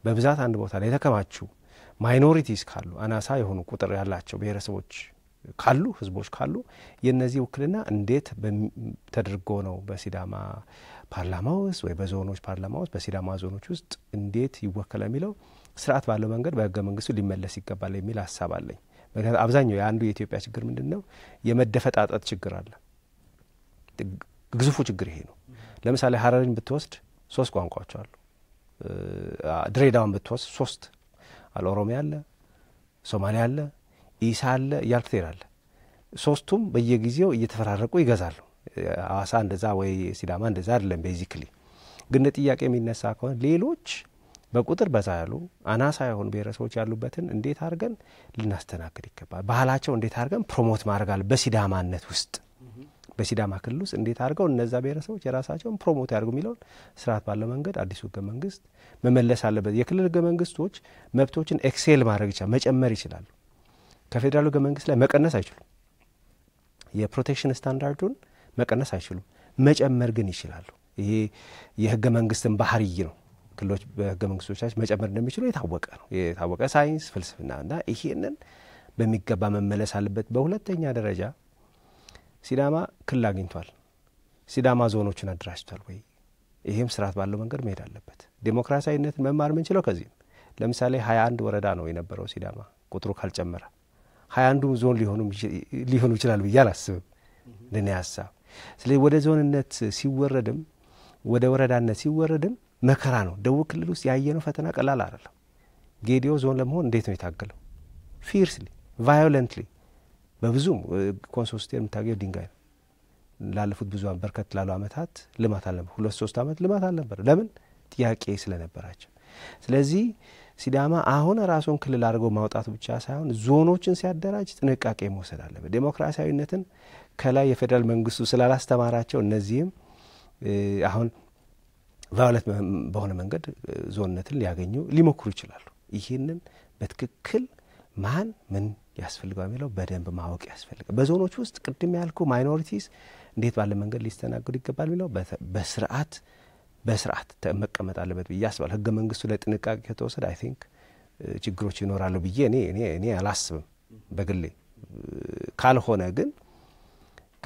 በብዛት አንድ ቦታ ላይ የተከማቹ ማይኖሪቲስ ካሉ አናሳ የሆኑ ቁጥር ያላቸው ብሔረሰቦች ካሉ ህዝቦች ካሉ የነዚህ ውክልና እንዴት ተደርጎ ነው በሲዳማ ፓርላማ ውስጥ ወይ በዞኖች ፓርላማ ውስጥ በሲዳማ ዞኖች ውስጥ እንዴት ይወከለ የሚለው ስርዓት ባለው መንገድ በህገ መንግስቱ ሊመለስ ይገባል የሚል ሀሳብ አለኝ። ምክንያቱም አብዛኛው የአንዱ የኢትዮጵያ ችግር ምንድን ነው? የመደፈጣጠት ችግር አለ። ግዙፉ ችግር ይሄ ነው። ለምሳሌ ሀረሪን ብትወስድ ሶስት ቋንቋዎች አሉ። ድሬዳዋን ብትወስድ ሶስት አለ። ኦሮሚያ አለ፣ ሶማሊያ አለ፣ ኢሳ አለ እያልክ ትሄዳለህ። ሶስቱም በየጊዜው እየተፈራረቁ ይገዛሉ። አዋሳ እንደዛ ወይ ሲዳማ እንደዛ አይደለም። ቤዚክሊ ግን ጥያቄ የሚነሳ ከሆነ ሌሎች በቁጥር በዛ ያሉ አናሳ የሆኑ ብሔረሰቦች ያሉበትን እንዴት አድርገን ልናስተናግድ ይገባል? ባህላቸው እንዴት አድርገን ፕሮሞት ማድረግ አለ በሲዳማነት ውስጥ በሲዳማ ክልል ውስጥ እንዴት አድርገው እነዛ ብሔረሰቦች የራሳቸውን ፕሮሞት ያደርጉ የሚለውን ስርዓት ባለው መንገድ አዲሱ ህገ መንግስት መመለስ አለበት። የክልል ህገ መንግስቶች መብቶችን ኤክሴል ማድረግ ይችላል፣ መጨመር ይችላሉ። ከፌዴራል ህገ መንግስት ላይ መቀነስ አይችሉም። የፕሮቴክሽን ስታንዳርዱን መቀነስ አይችሉም። መጨመር ግን ይችላሉ። ይሄ የህገ መንግስትን ባህርይ ነው። ክልሎች በህገ መንግስቶቻች መጨመር እንደሚችሉ የታወቀ ነው። የታወቀ ሳይንስ ፍልስፍና እና ይሄንን በሚገባ መመለስ አለበት። በሁለተኛ ደረጃ ሲዳማ ክልል አግኝቷል። ሲዳማ ዞኖችን አደራጅቷል ወይ? ይህም ስርዓት ባለው መንገድ መሄድ አለበት። ዴሞክራሲያዊነትን መማር የምንችለው ከዚህ ለምሳሌ ሀያ አንድ ወረዳ ነው የነበረው ሲዳማ ቁጥሩ ካልጨመረ ሀያ አንዱም ዞን ሊሆኑ ይችላል ብዬ አላስብም እንደኔ ሀሳብ። ስለዚህ ወደ ዞንነት ሲወረድም ወደ ወረዳነት ሲወረድም መከራ ነው። ደቡብ ክልል ውስጥ ያየነው ፈተና ቀላል አይደለም። ጌዲዮ ዞን ለመሆን እንዴት ነው የታገለው? ፊርስሊ ቫዮለንትሊ፣ በብዙም ኮንሶ ውስጥ የምታገኘው ድንጋይ ነው። ላለፉት ብዙ በርከት ላሉ አመታት ልማት አልነበር። ሁለት ሶስት አመት ልማት አልነበር። ለምን? ጥያቄ ስለነበራቸው። ስለዚህ ሲዳማ አሁን ራሱን ክልል አድርጎ ማውጣቱ ብቻ ሳይሆን ዞኖችን ሲያደራጅ ጥንቃቄ መውሰድ አለበት። ዴሞክራሲያዊነትን ከላይ የፌዴራል መንግስቱ ስላላስተማራቸው እነዚህም አሁን ቫዮለት በሆነ መንገድ ዞንነትን ሊያገኙ ሊሞክሩ ይችላሉ። ይህንን በትክክል ማን ምን ያስፈልገው የሚለው በደንብ ማወቅ ያስፈልጋል። በዞኖች ውስጥ ቅድም ያልኩ ማይኖሪቲስ እንዴት ባለ መንገድ ሊስተናገዱ ይገባል የሚለው በስርዓት በስርዓት መቀመጥ አለበት ብዬ አስባለሁ። ህገ መንግስቱ ላይ ጥንቃቄ ከተወሰደ አይ ቲንክ ችግሮች ይኖራሉ ብዬ እኔ እኔ እኔ አላስብም በግሌ። ካልሆነ ግን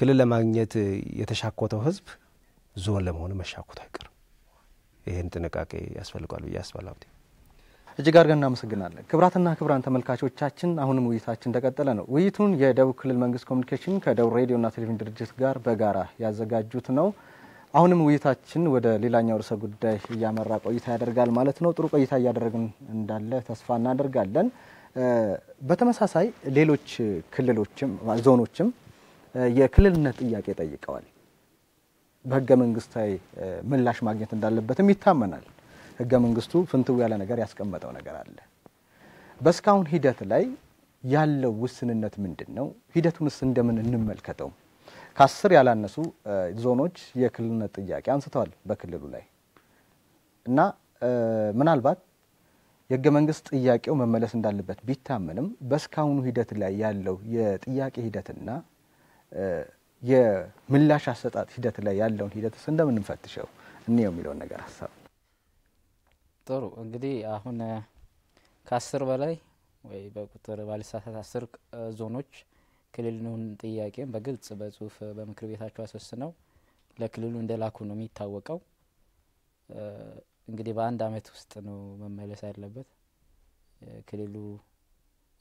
ክልል ለማግኘት የተሻኮተው ህዝብ ዞን ለመሆኑ መሻኮቱ አይቀርም። ይህን ጥንቃቄ ያስፈልጓል ብዬ አስባለሁ። እጅግ አድርገን እናመሰግናለን። ክብራትና ክብራን ተመልካቾቻችን አሁንም ውይይታችን እንደቀጠለ ነው። ውይይቱን የደቡብ ክልል መንግስት ኮሚኒኬሽን ከደቡብ ሬዲዮና ቴሌቪዥን ድርጅት ጋር በጋራ ያዘጋጁት ነው። አሁንም ውይይታችን ወደ ሌላኛው ርዕሰ ጉዳይ እያመራ ቆይታ ያደርጋል ማለት ነው። ጥሩ ቆይታ እያደረግን እንዳለ ተስፋ እናደርጋለን። በተመሳሳይ ሌሎች ክልሎችም ዞኖችም የክልልነት ጥያቄ ጠይቀዋል። በህገ መንግስታዊ ምላሽ ማግኘት እንዳለበትም ይታመናል። ህገ መንግስቱ ፍንትው ያለ ነገር ያስቀመጠው ነገር አለ። በእስካሁን ሂደት ላይ ያለው ውስንነት ምንድን ነው? ሂደቱንስ እንደምን እንመልከተው? ከአስር ያላነሱ ዞኖች የክልልነት ጥያቄ አንስተዋል በክልሉ ላይ እና ምናልባት የህገ መንግስት ጥያቄው መመለስ እንዳለበት ቢታመንም በእስካሁኑ ሂደት ላይ ያለው የጥያቄ ሂደትና የምላሽ አሰጣጥ ሂደት ላይ ያለውን ሂደትስ እንደምንፈትሸው እንየው የሚለውን ነገር ሀሳብ ጥሩ እንግዲህ አሁን ከአስር በላይ ወይ በቁጥር ባልሳሳት አስር ዞኖች ክልልንሁን ጥያቄም በግልጽ በጽሁፍ በምክር ቤታቸው አስወስነው ለክልሉ እንደ ላኩ ነው የሚታወቀው። እንግዲህ በአንድ አመት ውስጥ ነው መመለስ ያለበት። ክልሉ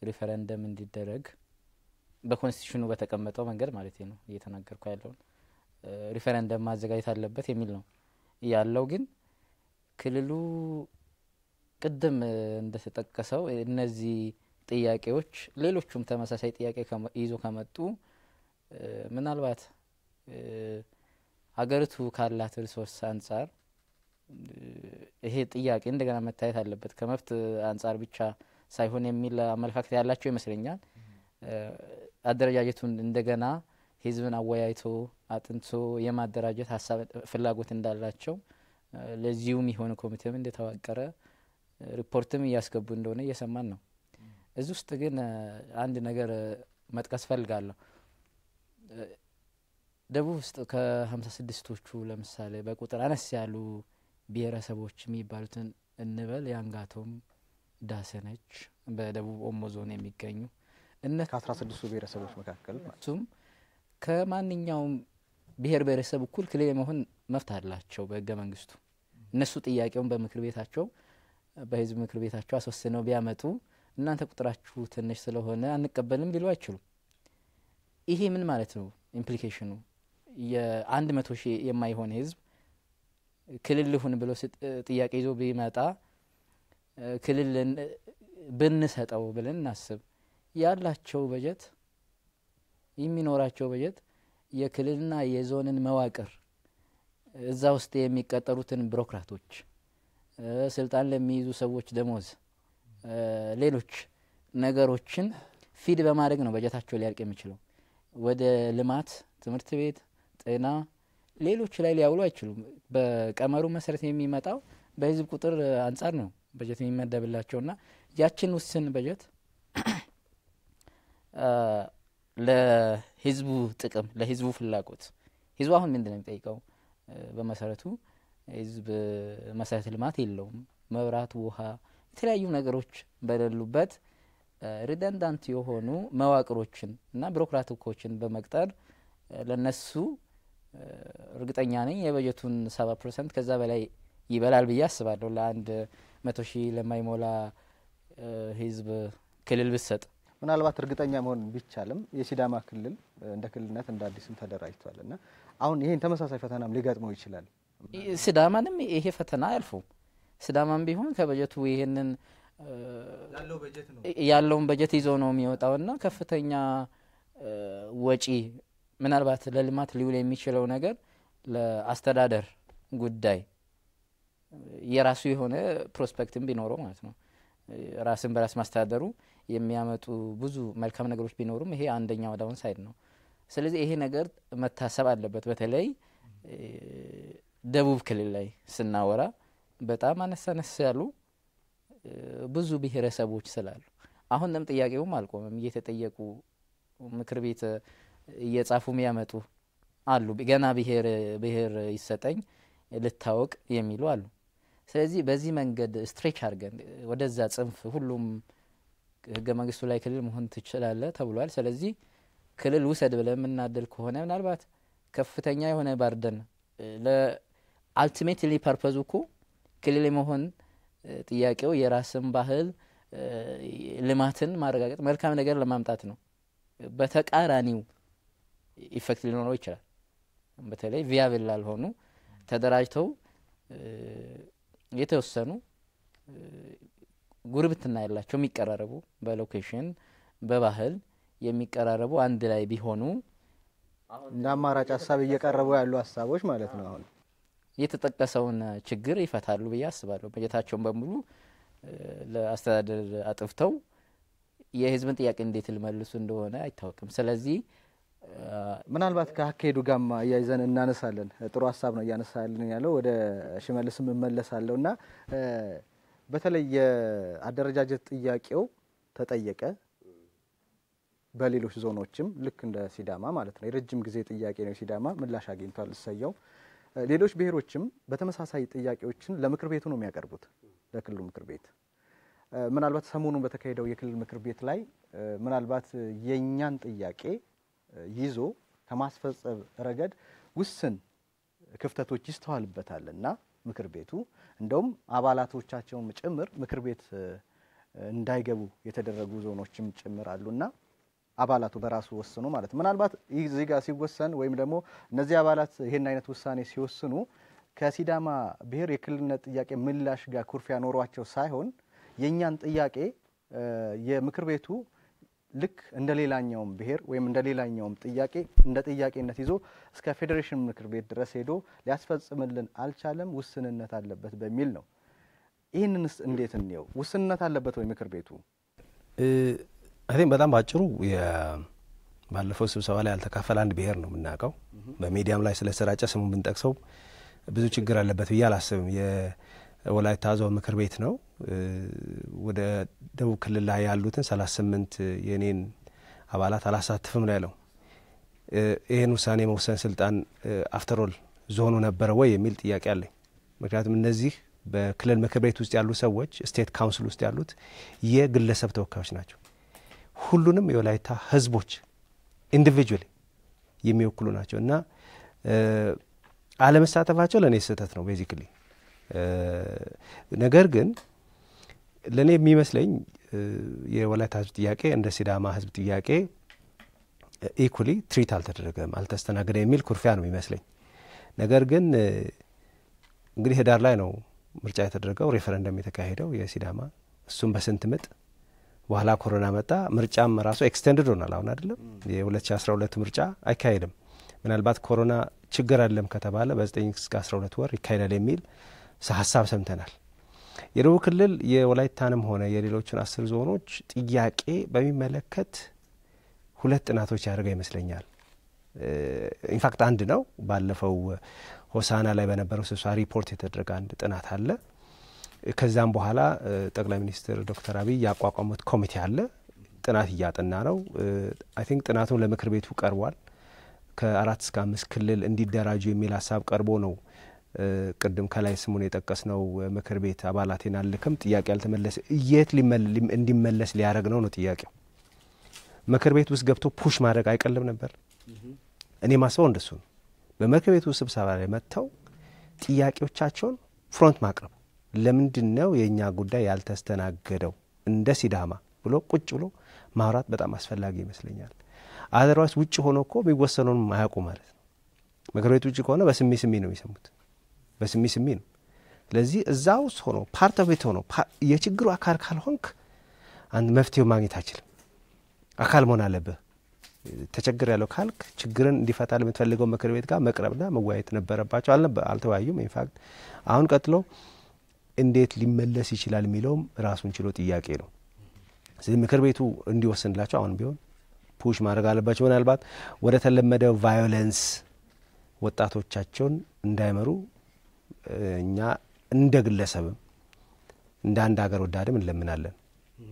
ሪፈረንደም እንዲደረግ በኮንስቲቱሽኑ በተቀመጠው መንገድ ማለት ነው እየተናገርኩ ያለውን ሪፈረንደም ማዘጋጀት አለበት የሚል ነው ያለው። ግን ክልሉ ቅድም እንደተጠቀሰው እነዚህ ጥያቄዎች ሌሎቹም ተመሳሳይ ጥያቄ ይዞ ከመጡ ምናልባት ሀገሪቱ ካላት ሪሶርስ አንጻር ይሄ ጥያቄ እንደገና መታየት አለበት። ከመብት አንጻር ብቻ ሳይሆን የሚል አመለካከት ያላቸው ይመስለኛል። አደረጃጀቱን እንደገና ህዝብን አወያይቶ አጥንቶ የማደራጀት ሀሳብ ፍላጎት እንዳላቸው ለዚሁም የሆነ ኮሚቴም እንደተዋቀረ ሪፖርትም እያስገቡ እንደሆነ እየሰማን ነው። እዚ ውስጥ ግን አንድ ነገር መጥቀስ ፈልጋለሁ። ደቡብ ውስጥ ከሀምሳ ስድስቶቹ ለምሳሌ በቁጥር አነስ ያሉ ብሔረሰቦች የሚባሉትን እንበል ያንጋቶም፣ ዳሰነች በደቡብ ኦሞ ዞን የሚገኙ እነ ከአስራ ስድስቱ ብሔረሰቦች መካከል እሱም ከማንኛውም ብሔር ብሔረሰብ እኩል ክልል የመሆን መፍት አላቸው በህገ መንግስቱ። እነሱ ጥያቄውን በምክር ቤታቸው በህዝብ ምክር ቤታቸው አስወስነው ቢያመጡ እናንተ ቁጥራችሁ ትንሽ ስለሆነ አንቀበልም ሊሉ አይችሉም። ይሄ ምን ማለት ነው? ኢምፕሊኬሽኑ የአንድ መቶ ሺህ የማይሆን ህዝብ ክልልሁን ብሎ ጥያቄ ይዞ ቢመጣ ክልል ብንሰጠው ብለን እናስብ። ያላቸው በጀት የሚኖራቸው በጀት የክልልና የዞንን መዋቅር እዛ ውስጥ የሚቀጠሩትን ብሮክራቶች ስልጣን ለሚይዙ ሰዎች ደሞዝ ሌሎች ነገሮችን ፊድ በማድረግ ነው በጀታቸው ሊያልቅ የሚችለው። ወደ ልማት፣ ትምህርት ቤት፣ ጤና፣ ሌሎች ላይ ሊያውሉ አይችሉም። በቀመሩ መሰረት የሚመጣው በህዝብ ቁጥር አንጻር ነው በጀት የሚመደብላቸው ና ያችን ውስን በጀት ለህዝቡ ጥቅም ለህዝቡ ፍላጎት ህዝቡ አሁን ምንድ ነው የሚጠይቀው? በመሰረቱ ህዝብ መሰረት ልማት የለውም። መብራት፣ ውሃ የተለያዩ ነገሮች በሌሉበት ሪደንዳንት የሆኑ መዋቅሮችን እና ቢሮክራቲኮችን በመቅጠር ለነሱ እርግጠኛ ነኝ የበጀቱን ሰባ ፐርሰንት ከዛ በላይ ይበላል ብዬ አስባለሁ። ለአንድ መቶ ሺህ ለማይሞላ ህዝብ ክልል ብሰጥ ምናልባት እርግጠኛ መሆን ቢቻልም የሲዳማ ክልል እንደ ክልልነት እንደ አዲስም ተደራጅቷል እና አሁን ይህን ተመሳሳይ ፈተናም ሊገጥመው ይችላል። ሲዳማንም ይሄ ፈተና አያልፈውም። ስዳማም ቢሆን ከበጀቱ ይህንን ያለውን በጀት ይዞ ነው የሚወጣው ና ከፍተኛ ወጪ ምናልባት ለልማት ሊውል የሚችለው ነገር ለአስተዳደር ጉዳይ የራሱ የሆነ ፕሮስፔክትም ቢኖረው ማለት ነው። ራስን በራስ ማስተዳደሩ የሚያመጡ ብዙ መልካም ነገሮች ቢኖሩም ይሄ አንደኛው ዳውን ሳይድ ነው። ስለዚህ ይሄ ነገር መታሰብ አለበት። በተለይ ደቡብ ክልል ላይ ስናወራ በጣም አነሳነስ ያሉ ብዙ ብሔረሰቦች ስላሉ አሁንም ጥያቄውም አልቆምም። እየተጠየቁ ምክር ቤት እየጻፉ ያመጡ አሉ። ገና ብሔር ብሔር ይሰጠኝ ልታወቅ የሚሉ አሉ። ስለዚህ በዚህ መንገድ ስትሬች አድርገን ወደዛ ጽንፍ ሁሉም ህገ መንግስቱ ላይ ክልል መሆን ትችላለ ተብሏል። ስለዚህ ክልል ውሰድ ብለን የምናደል ከሆነ ምናልባት ከፍተኛ የሆነ ባርደን ለአልቲሜትሊ ፐርፐዙ እኮ ክልል የመሆን ጥያቄው የራስን ባህል ልማትን ማረጋገጥ መልካም ነገር ለማምጣት ነው። በተቃራኒው ኢፌክት ሊኖረው ይችላል። በተለይ ቪያብል ላልሆኑ ተደራጅተው የተወሰኑ ጉርብትና ያላቸው የሚቀራረቡ በሎኬሽን በባህል የሚቀራረቡ አንድ ላይ ቢሆኑ እንደ አማራጭ ሀሳብ እየቀረቡ ያሉ ሀሳቦች ማለት ነው አሁን የተጠቀሰውን ችግር ይፈታሉ ብዬ አስባለሁ። በጀታቸውን በሙሉ ለአስተዳደር አጥፍተው የህዝብን ጥያቄ እንዴት ልመልሱ እንደሆነ አይታወቅም። ስለዚህ ምናልባት ከአካሄዱ ጋማ እያይዘን እናነሳለን። ጥሩ ሀሳብ ነው እያነሳልን ያለው። ወደ ሽመልስም እመለሳለሁ እና በተለይ የአደረጃጀት ጥያቄው ተጠየቀ። በሌሎች ዞኖችም ልክ እንደ ሲዳማ ማለት ነው የረጅም ጊዜ ጥያቄ ነው። ሲዳማ ምላሽ አግኝቷል፣ እሰየው። ሌሎች ብሔሮችም በተመሳሳይ ጥያቄዎችን ለምክር ቤቱ ነው የሚያቀርቡት፣ ለክልሉ ምክር ቤት። ምናልባት ሰሞኑን በተካሄደው የክልል ምክር ቤት ላይ ምናልባት የእኛን ጥያቄ ይዞ ከማስፈጸም ረገድ ውስን ክፍተቶች ይስተዋልበታል ና ምክር ቤቱ እንደውም አባላቶቻቸውም ጭምር ምክር ቤት እንዳይገቡ የተደረጉ ዞኖችም ጭምር አሉና አባላቱ በራሱ ወስኑ ማለት ነው። ምናልባት እዚህ ጋር ሲወሰን ወይም ደግሞ እነዚህ አባላት ይህን አይነት ውሳኔ ሲወስኑ ከሲዳማ ብሔር የክልልነት ጥያቄ ምላሽ ጋር ኩርፊያ ኖሯቸው ሳይሆን የእኛን ጥያቄ የምክር ቤቱ ልክ እንደ ሌላኛውም ብሔር ወይም እንደ ሌላኛውም ጥያቄ እንደ ጥያቄነት ይዞ እስከ ፌዴሬሽን ምክር ቤት ድረስ ሄዶ ሊያስፈጽምልን አልቻለም፣ ውስንነት አለበት በሚል ነው። ይህንንስ እንዴት እንየው? ውስንነት አለበት ወይ ምክር ቤቱ? አይ በጣም በአጭሩ ባለፈው ስብሰባ ላይ ያልተካፈለ አንድ ብሄር ነው የምናውቀው። በሚዲያም ላይ ስለ ሰራጨ ስሙ ብንጠቅሰው ብዙ ችግር አለበት ብዬ አላስብም። የወላይታ ዞን ምክር ቤት ነው። ወደ ደቡብ ክልል ላይ ያሉትን ሰላሳ ስምንት የኔን አባላት አላሳትፍም ነው ያለው። ይህን ውሳኔ መውሰን ስልጣን አፍተሮል ዞኑ ነበረ ወይ የሚል ጥያቄ አለኝ። ምክንያቱም እነዚህ በክልል ምክር ቤት ውስጥ ያሉ ሰዎች ስቴት ካውንስል ውስጥ ያሉት የግለሰብ ተወካዮች ናቸው። ሁሉንም የወላይታ ህዝቦች ኢንዲቪጁዋሊ የሚወክሉ ናቸው እና አለመሳተፋቸው ለእኔ ስህተት ነው ቤዚክሊ። ነገር ግን ለእኔ የሚመስለኝ የወላይታ ህዝብ ጥያቄ እንደ ሲዳማ ህዝብ ጥያቄ ኢኩሊ ትሪት አልተደረገም፣ አልተስተናገደ የሚል ኩርፊያ ነው የሚመስለኝ። ነገር ግን እንግዲህ ህዳር ላይ ነው ምርጫ የተደረገው፣ ሬፈረንደም የተካሄደው የሲዳማ እሱም በስንት ምጥ በኋላ ኮሮና መጣ። ምርጫም ራሱ ኤክስቴንድድ ሆናል። አሁን አይደለም የ2012 ምርጫ አይካሄድም። ምናልባት ኮሮና ችግር አለም ከተባለ በ9 እስከ 12 ወር ይካሄዳል የሚል ሀሳብ ሰምተናል። የደቡብ ክልል የወላይታንም ሆነ የሌሎችን አስር ዞኖች ጥያቄ በሚመለከት ሁለት ጥናቶች ያደርገ ይመስለኛል። ኢንፋክት አንድ ነው። ባለፈው ሆሳና ላይ በነበረው ስብሰባ ሪፖርት የተደረገ አንድ ጥናት አለ። ከዛም በኋላ ጠቅላይ ሚኒስትር ዶክተር አብይ ያቋቋሙት ኮሚቴ አለ። ጥናት እያጠና ነው። አይ ቲንክ ጥናቱን ለምክር ቤቱ ቀርቧል። ከአራት እስከ አምስት ክልል እንዲደራጁ የሚል ሀሳብ ቀርቦ ነው ቅድም ከላይ ስሙን የጠቀስ ነው ምክር ቤት አባላቴን አልክም ጥያቄ ያልተመለሰ የት እንዲመለስ ሊያደረግ ነው ነው ጥያቄው። ምክር ቤት ውስጥ ገብቶ ፑሽ ማድረግ አይቀልም ነበር? እኔ ማስበው እንደሱ ነው። በምክር ቤቱ ስብሰባ ላይ መጥተው ጥያቄዎቻቸውን ፍሮንት ማቅረብ ለምንድን ነው የእኛ ጉዳይ ያልተስተናገደው እንደ ሲዳማ ብሎ ቁጭ ብሎ ማውራት በጣም አስፈላጊ ይመስለኛል። አዘርዋይስ ውጭ ሆኖ እኮ የሚወሰነውን አያውቁ ማለት ነው። ምክር ቤት ውጭ ከሆነ በስሚ ስሚ ነው የሚሰሙት፣ በስሚ ስሚ ነው። ስለዚህ እዛ ውስጥ ሆኖ ፓርት ቤት ሆኖ የችግሩ አካል ካልሆንክ አንድ መፍትሄው ማግኘት አይችልም። አካል መሆን አለብህ። ተቸግር ያለው ካልክ ችግርን እንዲፈታል የምትፈልገው ምክር ቤት ጋር መቅረብና መወያየት ነበረባቸው። አልተወያዩም። ኢንፋክት አሁን ቀጥሎ እንዴት ሊመለስ ይችላል የሚለውም ራሱን ችሎ ጥያቄ ነው። ስለዚህ ምክር ቤቱ እንዲወስንላቸው አሁን ቢሆን ፑሽ ማድረግ አለባቸው። ምናልባት ወደ ተለመደው ቫዮለንስ ወጣቶቻቸውን እንዳይመሩ እኛ እንደ ግለሰብም እንደ አንድ ሀገር ወዳድም እንለምናለን።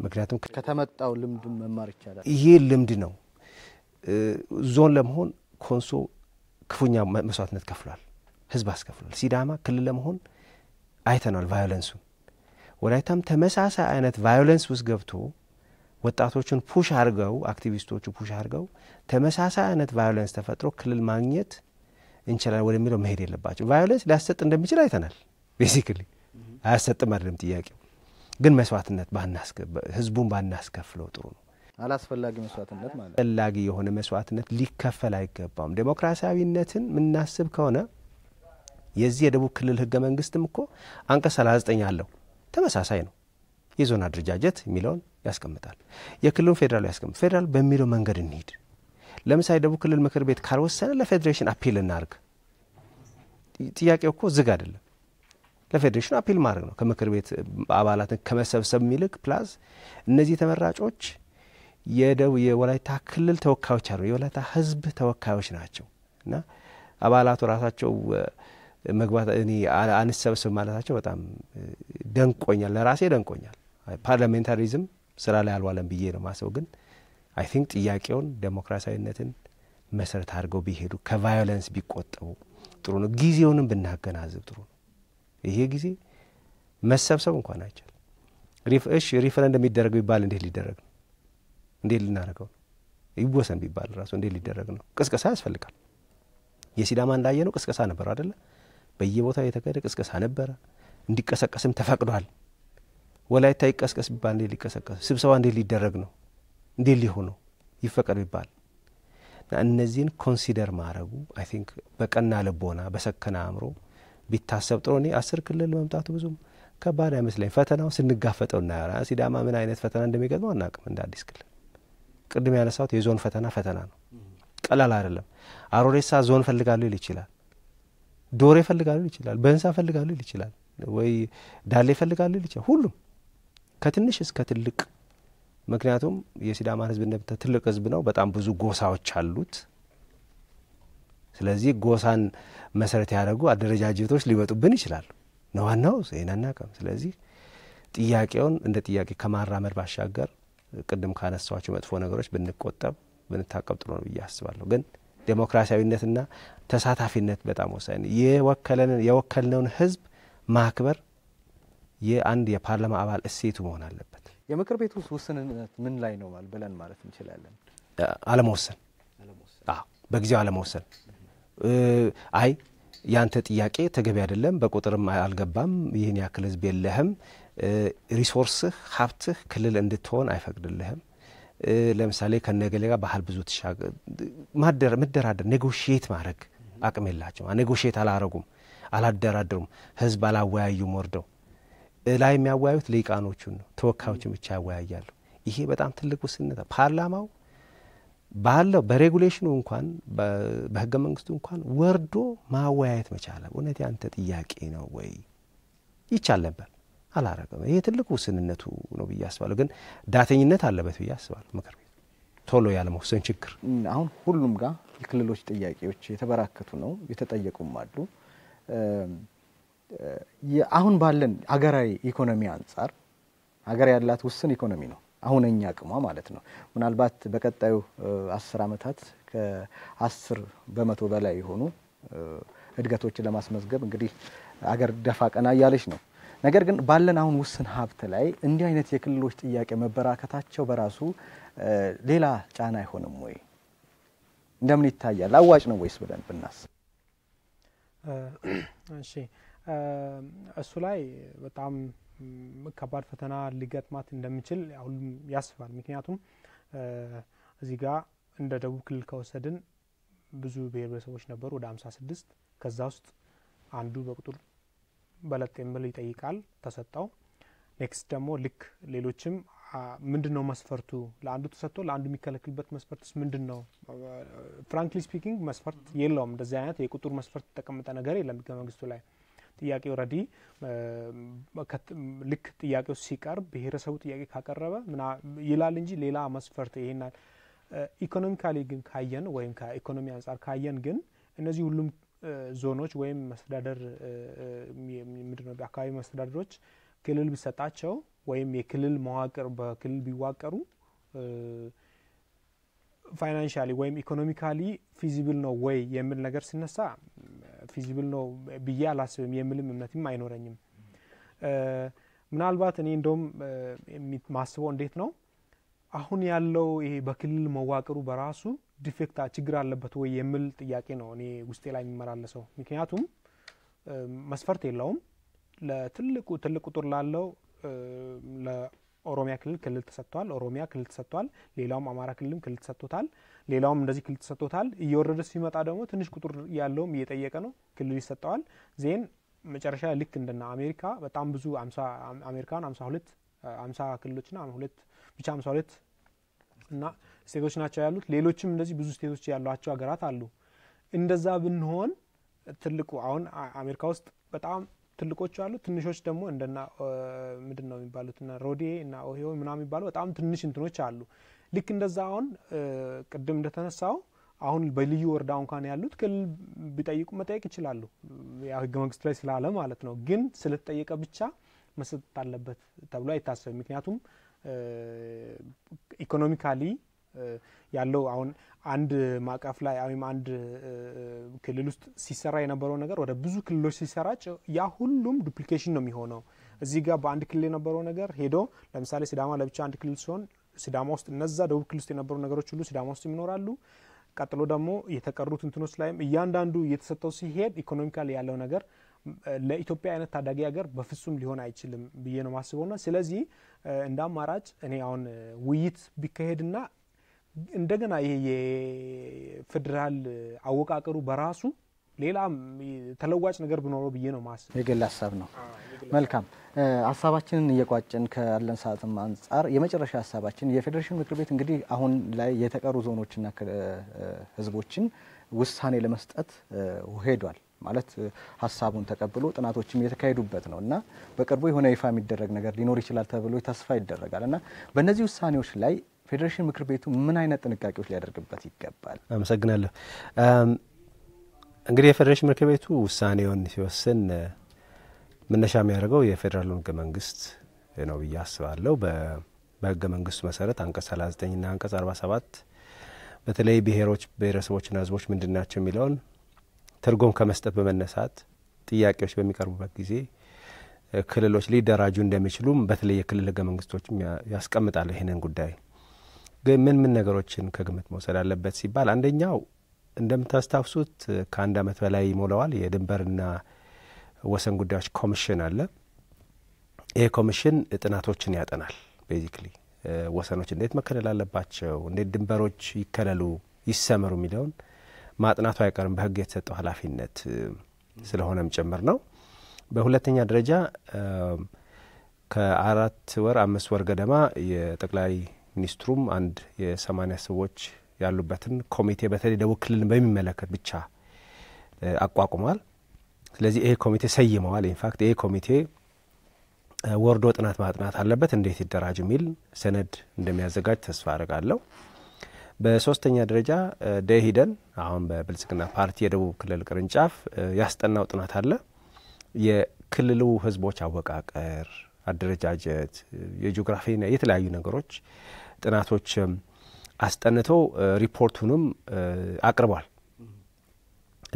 ምክንያቱም ከተመጣው ልምድ መማር ይቻላል። ይሄ ልምድ ነው። ዞን ለመሆን ኮንሶ ክፉኛ መስዋዕትነት ከፍሏል። ህዝብ አስከፍሏል። ሲዳማ ክልል ለመሆን አይተናል ቫዮለንሱ ወላይታም ተመሳሳይ አይነት ቫዮለንስ ውስጥ ገብቶ ወጣቶቹን ፑሽ አድርገው አክቲቪስቶቹ ፑሽ አድርገው ተመሳሳይ አይነት ቫዮለንስ ተፈጥሮ ክልል ማግኘት እንችላል ወደሚለው መሄድ የለባቸው። ቫዮለንስ ሊያሰጥ እንደሚችል አይተናል። ቤሲክሊ አያሰጥም አይደለም ጥያቄው። ግን መስዋዕትነት ህዝቡን ባናስከፍለው ጥሩ ነው። አላስፈላጊ መስዋዕትነት ማለት አስፈላጊ የሆነ መስዋዕትነት ሊከፈል አይገባም። ዴሞክራሲያዊነትን የምናስብ ከሆነ የዚህ የደቡብ ክልል ህገ መንግስትም እኮ አንቀጽ 39 አለው። ተመሳሳይ ነው። የዞን አደረጃጀት የሚለውን ያስቀምጣል። የክልሉን ፌዴራሉ ያስቀምጥ። ፌዴራሉ በሚለው መንገድ እንሂድ። ለምሳሌ የደቡብ ክልል ምክር ቤት ካልወሰነ ለፌዴሬሽን አፒል እናርግ። ጥያቄው እኮ ዝግ አይደለም። ለፌዴሬሽኑ አፒል ማድረግ ነው። ከምክር ቤት አባላትን ከመሰብሰብ የሚልቅ ፕላስ እነዚህ ተመራጮች የደቡብ የወላይታ ክልል ተወካዮች አሉ የወላይታ ህዝብ ተወካዮች ናቸው እና አባላቱ ራሳቸው መግባት እኔ አንሰብስብ ማለታቸው በጣም ደንቆኛል፣ ለራሴ ደንቆኛል። ፓርላሜንታሪዝም ስራ ላይ አልዋለም ብዬ ነው ማሰው ግን አይ ቲንክ ጥያቄውን ዴሞክራሲያዊነትን መሰረት አድርገው ቢሄዱ ከቫዮለንስ ቢቆጠቡ ጥሩ ነው። ጊዜውንም ብናገናዝብ ጥሩ ነው። ይሄ ጊዜ መሰብሰብ እንኳን አይቻል። እሺ ሪፈረንደም የሚደረገው ቢባል እንዴት ሊደረግ ነው? እንዴት ልናደርገው ነው? ይወሰን ቢባል ራሱ እንዴት ሊደረግ ነው? ቅስቀሳ ያስፈልጋል። የሲዳማ እንዳየ ነው ቅስቀሳ ነበረው አይደለም። በየቦታው የተካሄደ ቅስቀሳ ነበረ። እንዲቀሰቀስም ተፈቅዷል። ወላይታ ይቀስቀስ ቢባል እንዴት ሊቀሰቀስ፣ ስብሰባ እንዴት ሊደረግ ነው፣ እንዴት ሊሆን ነው ይፈቀድ ቢባል እነዚህን ኮንሲደር ማድረጉ አይ ቲንክ በቀና ልቦና በሰከነ አእምሮ ቢታሰብ ጥሩ። እኔ አስር ክልል መምጣቱ ብዙም ከባድ አይመስለኝ። ፈተናው ስንጋፈጠው እናያራ ሲዳማ ምን አይነት ፈተና እንደሚገጥመው አናቅም። እንደ አዲስ ክልል ቅድም ያነሳሁት የዞን ፈተና ፈተና ነው፣ ቀላል አይደለም። አሮሬሳ ዞን ፈልጋለሁ ይል ይችላል ዶሮ ይፈልጋሉ ይችላል፣ በእንሳ ይፈልጋሉ ይችላል፣ ወይ ዳሌ ይፈልጋሉ ይችላል። ሁሉም ከትንሽ እስከ ትልቅ ምክንያቱም የሲዳማ ህዝብ እንደምታ ትልቅ ህዝብ ነው። በጣም ብዙ ጎሳዎች አሉት። ስለዚህ ጎሳን መሰረት ያደረጉ አደረጃጀቶች ሊመጡብን ይችላሉ። ነዋናው ይህን ስለዚህ ጥያቄውን እንደ ጥያቄ ከማራመድ ባሻገር ቅድም ካነሳቸው መጥፎ ነገሮች ብንቆጠብ ብንታቀብ ጥሩ ነው ብዬ አስባለሁ ግን ዴሞክራሲያዊነትና ተሳታፊነት በጣም ወሳኝ ነው። የወከልነውን ህዝብ ማክበር የአንድ የፓርላማ አባል እሴቱ መሆን አለበት። የምክር ቤቱ ውስጥ ውስንነት ምን ላይ ነው ብለን ማለት እንችላለን? አለመወሰን፣ በጊዜው አለመወሰን። አይ ያንተ ጥያቄ ተገቢ አይደለም፣ በቁጥርም አልገባም፣ ይህን ያክል ህዝብ የለህም፣ ሪሶርስህ ሀብትህ ክልል እንድትሆን አይፈቅድልህም ለምሳሌ ከነገሌ ጋር ባህል ብዙ መደራደር ኔጎሽዬት ማድረግ አቅም የላቸው ኔጎሽዬት አላረጉም፣ አላደራደሩም። ህዝብ አላወያዩም። ወርደው ላይ የሚያወያዩት ልሂቃኖቹን ነው፣ ተወካዮችን ብቻ ያወያያሉ። ይሄ በጣም ትልቅ ውስነት ፓርላማው ባለው በሬጉሌሽኑ እንኳን በህገ መንግስቱ እንኳን ወርዶ ማወያየት መቻለ እውነት ያንተ ጥያቄ ነው ወይ ይቻል ነበር። አላረገም። ይሄ ትልቁ ውስንነቱ ነው ብዬ አስባለሁ። ግን ዳተኝነት አለበት ብዬ አስባለሁ ምክር ቤት ቶሎ ያለመውሰን ችግር። አሁን ሁሉም ጋር የክልሎች ጥያቄዎች የተበራከቱ ነው፣ የተጠየቁም አሉ። አሁን ባለን ሀገራዊ ኢኮኖሚ አንጻር ሀገር ያላት ውስን ኢኮኖሚ ነው አሁነኛ አቅሟ ማለት ነው። ምናልባት በቀጣዩ አስር ዓመታት ከአስር በመቶ በላይ የሆኑ እድገቶችን ለማስመዝገብ እንግዲህ አገር ደፋ ቀና እያለች ነው። ነገር ግን ባለን አሁን ውስን ሀብት ላይ እንዲህ አይነት የክልሎች ጥያቄ መበራከታቸው በራሱ ሌላ ጫና አይሆንም ወይ? እንደምን ይታያል? አዋጭ ነው ወይስ ብለን ብናስብ? እሱ ላይ በጣም ከባድ ፈተና ሊገጥማት እንደሚችል ሁሉም ያስባል። ምክንያቱም እዚህ ጋር እንደ ደቡብ ክልል ከወሰድን ብዙ ብሔር ብሔረሰቦች ነበሩ ወደ ስድስት ከዛ ውስጥ አንዱ በቁጥር በለት የሚል ይጠይቃል ተሰጠው። ኔክስት ደግሞ ልክ ሌሎችም ምንድን ነው መስፈርቱ ለአንዱ ተሰጥቶ ለአንዱ የሚከለክልበት ስ ምንድን ነው? ፍራንክሊ ስፒኪንግ መስፈርት የለውም። እንደዚህ አይነት የቁጥር መስፈርት የተቀመጠ ነገር የለም ህገ መንግስቱ ላይ። ጥያቄው ረዲ ልክ ጥያቄው ሲቀርብ ብሔረሰቡ ጥያቄ ካቀረበ ይላል እንጂ ሌላ መስፈርት ይሄናል። ኢኮኖሚካሊ ግን ካየን ወይም ከኢኮኖሚ አንጻር ካየን ግን እነዚህ ሁሉም ዞኖች ወይም መስተዳደር ምንድነው አካባቢ መስተዳደሮች ክልል ቢሰጣቸው ወይም የክልል መዋቅር በክልል ቢዋቀሩ ፋይናንሻሊ ወይም ኢኮኖሚካሊ ፊዚብል ነው ወይ የሚል ነገር ሲነሳ ፊዚብል ነው ብዬ አላስብም የሚልም እምነትም አይኖረኝም። ምናልባት እኔ እንደውም ማስበው እንዴት ነው አሁን ያለው ይሄ በክልል መዋቅሩ በራሱ ዲፌክት ችግር አለበት ወይ የሚል ጥያቄ ነው እኔ ውስጤ ላይ የሚመላለሰው። ምክንያቱም መስፈርት የለውም። ለትልቁ ትልቅ ቁጥር ላለው ለኦሮሚያ ክልል ክልል ተሰጥቷል። ኦሮሚያ ክልል ተሰጥቷል። ሌላውም አማራ ክልልም ክልል ተሰጥቶታል። ሌላውም እንደዚህ ክልል ተሰጥቶታል። እየወረደ ሲመጣ ደግሞ ትንሽ ቁጥር ያለውም እየጠየቀ ነው፣ ክልል ይሰጠዋል። ዜን መጨረሻ ልክ እንደና አሜሪካ በጣም ብዙ አሜሪካን አምሳ ሁለት አምሳ ክልሎችና ሁለት ብቻ አምሳ ሁለት እና ስቴቶች ናቸው ያሉት። ሌሎችም እንደዚህ ብዙ ስቴቶች ያሏቸው ሀገራት አሉ። እንደዛ ብንሆን ትልቁ አሁን አሜሪካ ውስጥ በጣም ትልቆቹ አሉ። ትንሾች ደግሞ እንደና ምንድን ነው የሚባሉት እና ሮዴ እና ኦሄዮ ምናምን የሚባሉ በጣም ትንሽ እንትኖች አሉ። ልክ እንደዛ አሁን ቅድም እንደተነሳው አሁን በልዩ ወረዳ እንኳን ያሉት ክልል ቢጠይቁ መጠየቅ ይችላሉ። ያው ህገ መንግስት ላይ ስላለ ማለት ነው። ግን ስለተጠየቀ ብቻ መሰጠት አለበት ተብሎ አይታሰብ ምክንያቱም ኢኮኖሚካሊ ያለው አሁን አንድ ማዕቀፍ ላይ ወይም አንድ ክልል ውስጥ ሲሰራ የነበረው ነገር ወደ ብዙ ክልሎች ሲሰራጭ ያ ሁሉም ዱፕሊኬሽን ነው የሚሆነው። እዚህ ጋር በአንድ ክልል የነበረው ነገር ሄዶ ለምሳሌ ሲዳማ ለብቻ አንድ ክልል ሲሆን ሲዳማ ውስጥ እነዛ ደቡብ ክልል ውስጥ የነበሩ ነገሮች ሁሉ ሲዳማ ውስጥ ይኖራሉ። ቀጥሎ ደግሞ የተቀሩት እንትኖች ላይም እያንዳንዱ እየተሰጠው ሲሄድ ኢኮኖሚካል ያለው ነገር ለኢትዮጵያ አይነት ታዳጊ ሀገር በፍጹም ሊሆን አይችልም ብዬ ነው ና ስለዚህ እንደ አማራጭ እኔ አሁን ውይይት ቢካሄድና እንደገና ይሄ የፌዴራል አወቃቀሩ በራሱ ሌላ ተለዋጭ ነገር ብኖረው ብዬ ነው ማስ የግል ሀሳብ ነው። መልካም ሀሳባችንን እየቋጭን ካለን ሰዓትም አንጻር የመጨረሻ ሀሳባችን የፌዴሬሽን ምክር ቤት እንግዲህ አሁን ላይ የተቀሩ ዞኖችና ህዝቦችን ውሳኔ ለመስጠት ሄዷል። ማለት ሀሳቡን ተቀብሎ ጥናቶችም የተካሄዱበት ነው እና በቅርቡ የሆነ ይፋ የሚደረግ ነገር ሊኖር ይችላል ተብሎ ተስፋ ይደረጋል እና በእነዚህ ውሳኔዎች ላይ ፌዴሬሽን ምክር ቤቱ ምን አይነት ጥንቃቄዎች ሊያደርግበት ይገባል? አመሰግናለሁ። እንግዲህ የፌዴሬሽን ምክር ቤቱ ውሳኔውን ሲወስን መነሻ የሚያደርገው የፌዴራሉ ህገ መንግስት ነው ብዬ አስባለሁ። በህገ መንግስቱ መሰረት አንቀጽ 39ና አንቀጽ 47 በተለይ ብሔሮች፣ ብሔረሰቦችና ህዝቦች ምንድን ናቸው የሚለውን ትርጉም ከመስጠት በመነሳት ጥያቄዎች በሚቀርቡበት ጊዜ ክልሎች ሊደራጁ እንደሚችሉም በተለይ የክልል ህገ መንግስቶችም ያስቀምጣል ይህንን ጉዳይ ግን ምን ምን ነገሮችን ከግምት መውሰድ አለበት ሲባል አንደኛው እንደምታስታውሱት ከአንድ አመት በላይ ይሞላዋል የድንበርና ወሰን ጉዳዮች ኮሚሽን አለ። ይሄ ኮሚሽን ጥናቶችን ያጠናል። ቤዚክሊ ወሰኖች እንዴት መከለል አለባቸው፣ እንዴት ድንበሮች ይከለሉ ይሰመሩ የሚለውን ማጥናቱ አይቀርም በህግ የተሰጠው ኃላፊነት ስለሆነም ጭምር ነው። በሁለተኛ ደረጃ ከአራት ወር አምስት ወር ገደማ የጠቅላይ ሚኒስትሩም አንድ የሰማኒያ ሰዎች ያሉበትን ኮሚቴ በተለይ ደቡብ ክልልን በሚመለከት ብቻ አቋቁሟል። ስለዚህ ይሄ ኮሚቴ ሰይመዋል። ኢንፋክት ይሄ ኮሚቴ ወርዶ ጥናት ማጥናት አለበት፣ እንዴት ይደራጅ የሚል ሰነድ እንደሚያዘጋጅ ተስፋ አድርጋለሁ። በሶስተኛ ደረጃ ደሂደን አሁን በብልጽግና ፓርቲ የደቡብ ክልል ቅርንጫፍ ያስጠናው ጥናት አለ። የክልሉ ህዝቦች አወቃቀር፣ አደረጃጀት፣ የጂኦግራፊና የተለያዩ ነገሮች ጥናቶች አስጠንቶ ሪፖርቱንም አቅርቧል።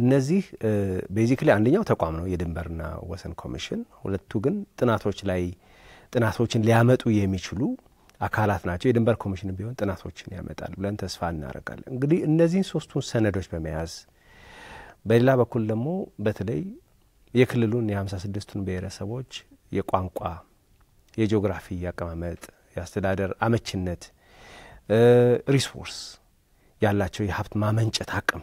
እነዚህ ቤዚክሊ አንደኛው ተቋም ነው የድንበርና ወሰን ኮሚሽን፣ ሁለቱ ግን ጥናቶች ላይ ጥናቶችን ሊያመጡ የሚችሉ አካላት ናቸው። የድንበር ኮሚሽን ቢሆን ጥናቶችን ያመጣል ብለን ተስፋ እናደርጋለን። እንግዲህ እነዚህን ሶስቱን ሰነዶች በመያዝ በሌላ በኩል ደግሞ በተለይ የክልሉን የሀምሳ ስድስቱን ብሔረሰቦች የቋንቋ፣ የጂኦግራፊ አቀማመጥ የአስተዳደር አመችነት፣ ሪሶርስ ያላቸው የሀብት ማመንጨት አቅም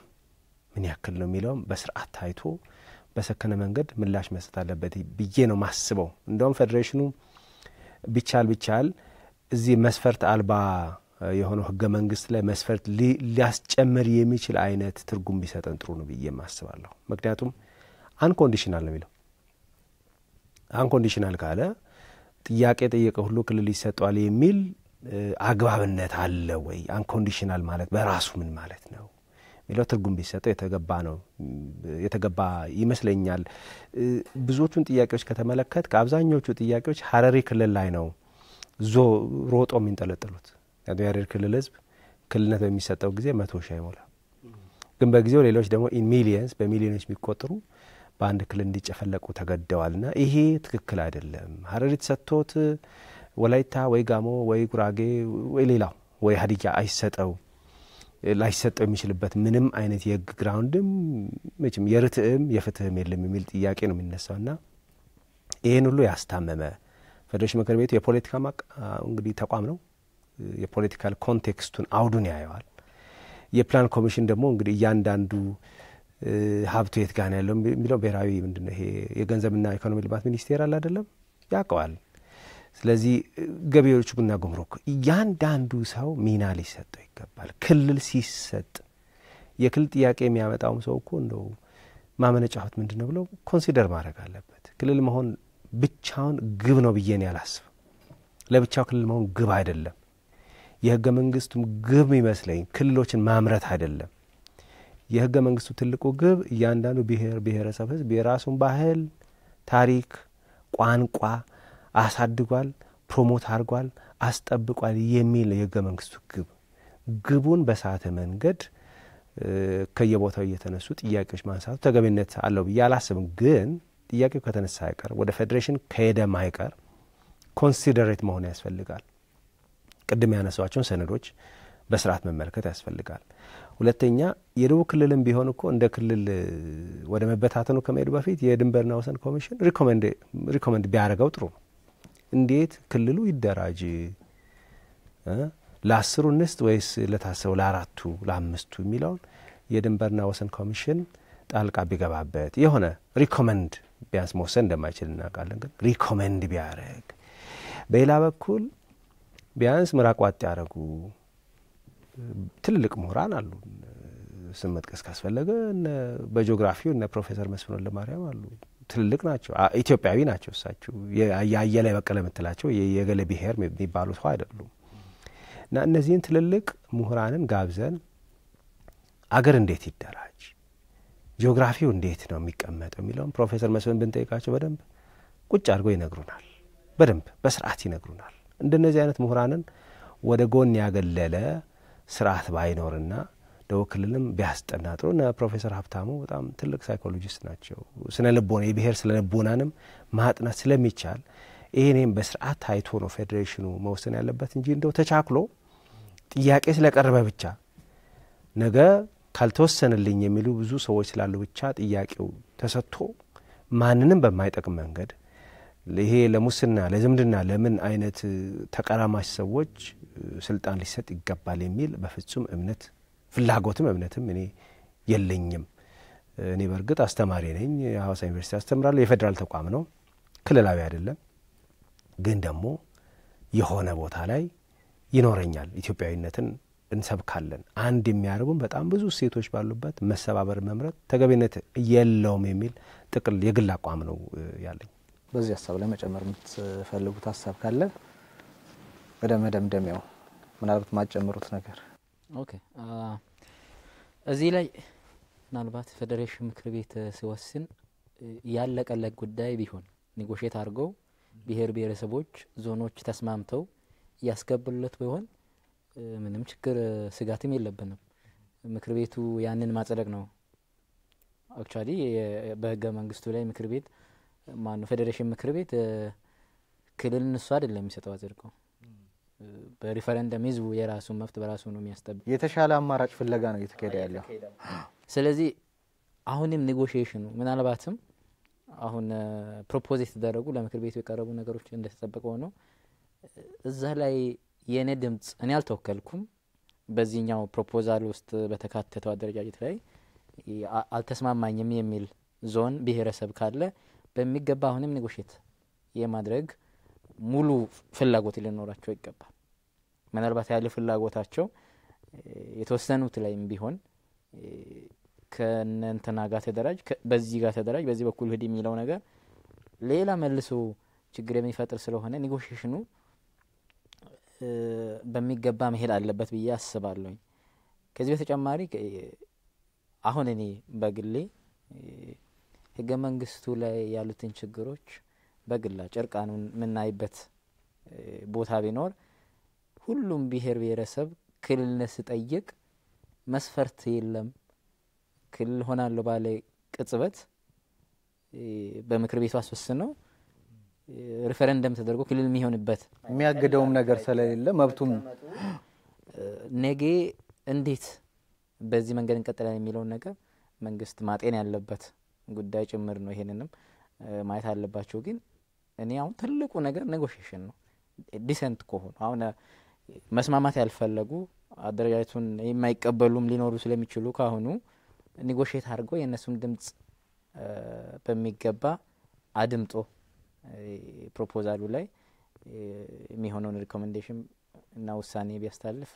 ምን ያክል ነው የሚለውም በስርዓት ታይቶ በሰከነ መንገድ ምላሽ መስጠት አለበት ብዬ ነው ማስበው። እንደውም ፌዴሬሽኑ ቢቻል ቢቻል እዚህ መስፈርት አልባ የሆነው ህገ መንግስት ላይ መስፈርት ሊያስጨምር የሚችል አይነት ትርጉም ቢሰጠን ጥሩ ነው ብዬ ማስባለሁ። ምክንያቱም አንኮንዲሽናል ነው የሚለው አንኮንዲሽናል ካለ ጥያቄ ጠየቀ ሁሉ ክልል ይሰጠዋል የሚል አግባብነት አለ ወይ? አንኮንዲሽናል ማለት በራሱ ምን ማለት ነው የሚለው ትርጉም ቢሰጠው የተገባ ነው የተገባ ይመስለኛል። ብዙዎቹን ጥያቄዎች ከተመለከት ከአብዛኞቹ ጥያቄዎች ሀረሪ ክልል ላይ ነው ዞ ሮጦ የሚንጠለጥሉት። የሀረሪ ክልል ህዝብ ክልልነት በሚሰጠው ጊዜ መቶ ሺህ አይሞላ፣ ግን በጊዜው ሌሎች ደግሞ ኢን ሚሊየንስ በሚሊዮኖች የሚቆጥሩ በአንድ ክልል እንዲጨፈለቁ ተገደዋልና ይሄ ትክክል አይደለም። ሀረሪ ተሰጥቶት ወላይታ ወይ ጋሞ ወይ ጉራጌ ወይ ሌላው ወይ ሀዲያ አይሰጠው ላይሰጠው የሚችልበት ምንም አይነት የህግ ግራውንድም መቼም የርትእም የፍትህም የለም የሚል ጥያቄ ነው የሚነሳውና ይህን ሁሉ ያስታመመ ፌዴሬሽን ምክር ቤቱ የፖለቲካ እንግዲህ ተቋም ነው። የፖለቲካል ኮንቴክስቱን አውዱን ያየዋል። የፕላን ኮሚሽን ደግሞ እንግዲህ እያንዳንዱ ሀብቱ የት ጋን ያለው የሚለው ብሔራዊ ምንድነው ይሄ የገንዘብና ኢኮኖሚ ልማት ሚኒስቴር አለ አይደለም ያውቀዋል። ስለዚህ ገቢዎች ቡና ጉምሩክ እያንዳንዱ ሰው ሚና ሊሰጠው ይገባል። ክልል ሲሰጥ የክልል ጥያቄ የሚያመጣውም ሰው እኮ እንደው ማመነጫ ሀብት ምንድን ነው ብለው ኮንሲደር ማድረግ አለበት። ክልል መሆን ብቻውን ግብ ነው ብዬን ያላስብ ለብቻው ክልል መሆን ግብ አይደለም። የህገ መንግስቱም ግብ ይመስለኝ ክልሎችን ማምረት አይደለም የህገ መንግስቱ ትልቁ ግብ እያንዳንዱ ብሔር ብሔረሰብ ህዝብ የራሱን ባህል፣ ታሪክ፣ ቋንቋ አሳድጓል፣ ፕሮሞት አድርጓል፣ አስጠብቋል የሚል የህገ መንግስቱ ግብ ግቡን በሰዓተ መንገድ ከየቦታው እየተነሱ ጥያቄዎች ማንሳቱ ተገቢነት አለው ብዬ አላስብም። ግን ጥያቄው ከተነሳ አይቀር ወደ ፌዴሬሽን ከሄደ ማይቀር ኮንሲደሬት መሆን ያስፈልጋል። ቅድም ያነሷቸውን ሰነዶች በስርዓት መመልከት ያስፈልጋል። ሁለተኛ የደቡብ ክልልም ቢሆን እኮ እንደ ክልል ወደ መበታተኑ ከመሄዱ በፊት የድንበርና ወሰን ኮሚሽን ሪኮመንድ ቢያደርገው ጥሩ ነው። እንዴት ክልሉ ይደራጅ ለአስሩ ንስት ወይስ ለታሰቡ ለአራቱ ለአምስቱ የሚለውን የድንበርና ወሰን ኮሚሽን ጣልቃ ቢገባበት የሆነ ሪኮመንድ ቢያንስ መወሰን እንደማይችል እናውቃለን፣ ግን ሪኮመንድ ቢያደርግ በሌላ በኩል ቢያንስ ምራቅ ዋጥ ያደረጉ ትልልቅ ምሁራን አሉ። ስም መጥቀስ ካስፈለገ በጂኦግራፊው እነ ፕሮፌሰር መስፍን ወልደማርያም አሉ። ትልልቅ ናቸው። ኢትዮጵያዊ ናቸው። እሳቸው የአየለ በቀለ የምትላቸው የገለ ብሔር የሚባሉ ሰው አይደሉም። እና እነዚህን ትልልቅ ምሁራንን ጋብዘን አገር እንዴት ይደራጅ፣ ጂኦግራፊው እንዴት ነው የሚቀመጠው የሚለውን ፕሮፌሰር መስፍን ብንጠይቃቸው በደንብ ቁጭ አድርገው ይነግሩናል። በደንብ በስርዓት ይነግሩናል። እንደነዚህ አይነት ምሁራንን ወደ ጎን ያገለለ ስርዓት ባይኖርና ደቡብ ክልልም ቢያስጠና ጥሩ ፕሮፌሰር ሀብታሙ በጣም ትልቅ ሳይኮሎጂስት ናቸው። ስነ ልቦና የብሄር ስነ ልቦናንም ማጥናት ስለሚቻል ይህኔም በስርዓት ታይቶ ነው ፌዴሬሽኑ መወሰን ያለበት እንጂ እንደው ተቻክሎ ጥያቄ ስለቀረበ ብቻ ነገ ካልተወሰንልኝ የሚሉ ብዙ ሰዎች ስላሉ ብቻ ጥያቄው ተሰጥቶ ማንንም በማይጠቅም መንገድ ይሄ ለሙስና ለዝምድና ለምን አይነት ተቀራማሽ ሰዎች ስልጣን ሊሰጥ ይገባል የሚል በፍጹም እምነት ፍላጎትም እምነትም እኔ የለኝም። እኔ በእርግጥ አስተማሪ ነኝ። የሀዋሳ ዩኒቨርሲቲ አስተምራለሁ። የፌዴራል ተቋም ነው፣ ክልላዊ አይደለም። ግን ደግሞ የሆነ ቦታ ላይ ይኖረኛል። ኢትዮጵያዊነትን እንሰብካለን። አንድ የሚያደርጉን በጣም ብዙ እሴቶች ባሉበት መሰባበር መምረጥ ተገቢነት የለውም የሚል ጥቅል የግል አቋም ነው ያለኝ። በዚህ ሀሳብ ላይ መጨመር የምትፈልጉት ሀሳብ ካለ ወደ መደምደሚያው ምናልባት ማጨምሩት ነገር ኦኬ። እዚህ ላይ ምናልባት ፌዴሬሽን ምክር ቤት ሲወስን ያለቀለት ጉዳይ ቢሆን ኒጎሽት አድርገው ብሄር ብሄረሰቦች ዞኖች ተስማምተው እያስገቡለት ቢሆን ምንም ችግር ስጋትም የለብንም። ምክር ቤቱ ያንን ማጽደቅ ነው። አክቹዋሊ በህገ መንግስቱ ላይ ምክር ቤት ማነው ፌዴሬሽን ምክር ቤት ክልል እንሱ አይደለም የሚሰጠው አጽድቀው በሪፈረንደም ህዝቡ የራሱን መፍት በራሱ ነው የሚያስጠብቅ። የተሻለ አማራጭ ፍለጋ ነው እየተካሄደ ያለው። ስለዚህ አሁንም ኔጎሽሽኑ ምናልባትም አሁን ፕሮፖዝ የተደረጉ ለምክር ቤቱ የቀረቡ ነገሮች እንደተጠበቀው ነው እዛ ላይ የእኔ ድምጽ እኔ አልተወከልኩም። በዚህኛው ፕሮፖዛል ውስጥ በተካተተው አደረጃጀት ላይ አልተስማማኝም የሚል ዞን ብሔረሰብ ካለ በሚገባ አሁንም ኔጎሽት የማድረግ ሙሉ ፍላጎት ሊኖራቸው ይገባል። ምናልባት ያለ ፍላጎታቸው የተወሰኑት ላይም ቢሆን ከነንትና ጋር ተደራጅ፣ በዚህ ጋር ተደራጅ፣ በዚህ በኩል ህድ የሚለው ነገር ሌላ መልሶ ችግር የሚፈጥር ስለሆነ ኔጎሽሽኑ በሚገባ መሄድ አለበት ብዬ አስባለሁኝ። ከዚህ በተጨማሪ አሁን እኔ በግሌ ህገ መንግስቱ ላይ ያሉትን ችግሮች በግላጭ እርቃኑን የምናይበት ቦታ ቢኖር ሁሉም ብሔር ብሔረሰብ ክልልነት ስጠይቅ መስፈርት የለም። ክልል ሆናለሁ ባለ ቅጽበት በምክር ቤቱ አስወስነው ሪፈረንደም ተደርጎ ክልል የሚሆንበት የሚያግደውም ነገር ስለሌለ መብቱም ነጌ እንዴት በዚህ መንገድ እንቀጥላለን የሚለውን ነገር መንግስት ማጤን ያለበት ጉዳይ ጭምር ነው። ይሄንንም ማየት አለባቸው ግን እኔ አሁን ትልቁ ነገር ኔጎሽሽን ነው። ዲሰንት ከሆኑ አሁን መስማማት ያልፈለጉ አደረጃጀቱን የማይቀበሉም ሊኖሩ ስለሚችሉ ካሁኑ ኔጎሽት አድርጎ የእነሱም ድምጽ በሚገባ አድምጦ ፕሮፖዛሉ ላይ የሚሆነውን ሪኮሜንዴሽን እና ውሳኔ ቢያስታልፍ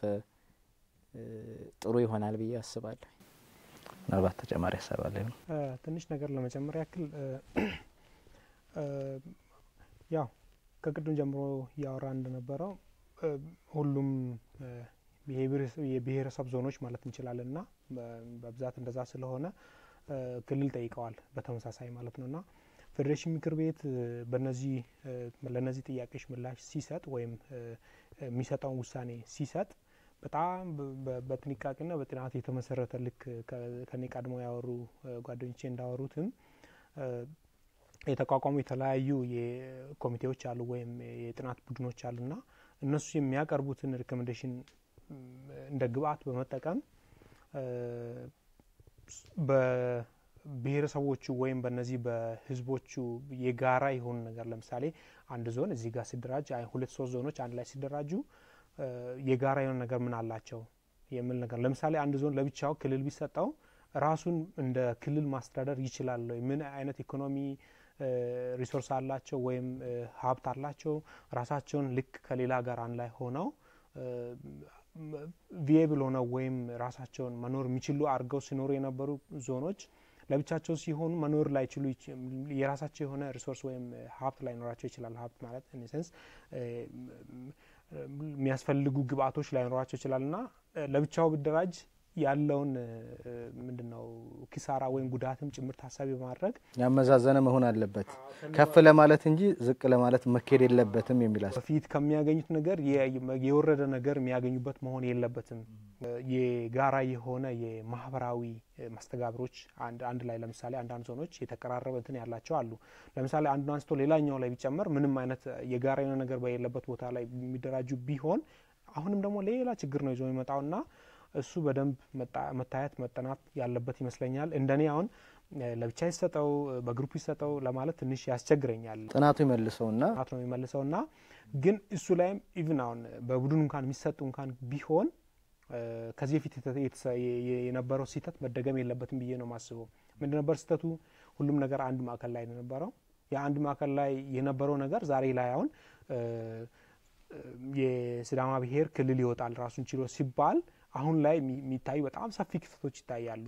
ጥሩ ይሆናል ብዬ አስባለሁ። ምናልባት ተጨማሪ ያሰባለ ትንሽ ነገር ለመጨመር ያክል ያው ከቅድም ጀምሮ እያወራ እንደነበረው ሁሉም የብሔረሰብ ዞኖች ማለት እንችላለን እና በብዛት እንደዛ ስለሆነ ክልል ጠይቀዋል በተመሳሳይ ማለት ነው እና ፌዴሬሽን ምክር ቤት በነዚህ ለነዚህ ጥያቄዎች ምላሽ ሲሰጥ ወይም የሚሰጠውን ውሳኔ ሲሰጥ በጣም በጥንቃቄና በጥናት የተመሰረተ ልክ ከኔ ቀድሞ ያወሩ ጓደኞቼ እንዳወሩትም የተቋቋሙ የተለያዩ የኮሚቴዎች አሉ ወይም የጥናት ቡድኖች አሉና እነሱ የሚያቀርቡትን ሪኮሜንዴሽን እንደ ግብአት በመጠቀም በብሔረሰቦቹ ወይም በነዚህ በህዝቦቹ የጋራ የሆኑ ነገር ለምሳሌ አንድ ዞን እዚህ ጋር ሲደራጅ ሁለት ሶስት ዞኖች አንድ ላይ ሲደራጁ የጋራ የሆነ ነገር ምን አላቸው የሚል ነገር ለምሳሌ አንድ ዞን ለብቻው ክልል ቢሰጠው ራሱን እንደ ክልል ማስተዳደር ይችላል ምን አይነት ኢኮኖሚ ሪሶርስ አላቸው ወይም ሀብት አላቸው ራሳቸውን ልክ ከሌላ ጋር አንድ ላይ ሆነው ቪብል ሆነው ወይም ራሳቸውን መኖር የሚችሉ አድርገው ሲኖሩ የነበሩ ዞኖች ለብቻቸው ሲሆኑ መኖር ላይችሉ የራሳቸው የሆነ ሪሶርስ ወይም ሀብት ላይኖራቸው ይችላል። ሀብት ማለት ኢንሴንስ የሚያስፈልጉ ግብአቶች ላይኖራቸው ይችላል ና ለብቻው ብደራጅ ያለውን ምንድነው ኪሳራ ወይም ጉዳትም ጭምር ታሳቢ በማድረግ ያመዛዘነ መሆን አለበት። ከፍ ለማለት እንጂ ዝቅ ለማለት መካሄድ የለበትም የሚል በፊት ከሚያገኙት ነገር የወረደ ነገር የሚያገኙበት መሆን የለበትም። የጋራ የሆነ የማህበራዊ መስተጋብሮች አንድ ላይ ለምሳሌ አንዳንድ ዞኖች የተቀራረበ እንትን ያላቸው አሉ። ለምሳሌ አንዱ አንስቶ ሌላኛው ላይ ቢጨመር ምንም አይነት የጋራ የሆነ ነገር በሌለበት ቦታ ላይ የሚደራጁ ቢሆን አሁንም ደግሞ ሌላ ችግር ነው ይዞ የሚመጣውና እሱ በደንብ መታየት መጠናት ያለበት ይመስለኛል። እንደኔ አሁን ለብቻ ይሰጠው በግሩፕ ይሰጠው ለማለት ትንሽ ያስቸግረኛል። ጥናቱ ይመልሰውና ጥናቱ ነው የሚመልሰውና ግን እሱ ላይም ኢቭን አሁን በቡድን እንኳን የሚሰጡ እንኳን ቢሆን ከዚህ በፊት የነበረው ስህተት መደገም የለበትም ብዬ ነው ማስበው። ምንድ ነበር ስህተቱ? ሁሉም ነገር አንድ ማዕከል ላይ ነው የነበረው። የአንድ ማዕከል ላይ የነበረው ነገር ዛሬ ላይ አሁን የስዳማ ብሔር ክልል ይወጣል ራሱን ችሎ ሲባል አሁን ላይ የሚታዩ በጣም ሰፊ ክፍተቶች ይታያሉ።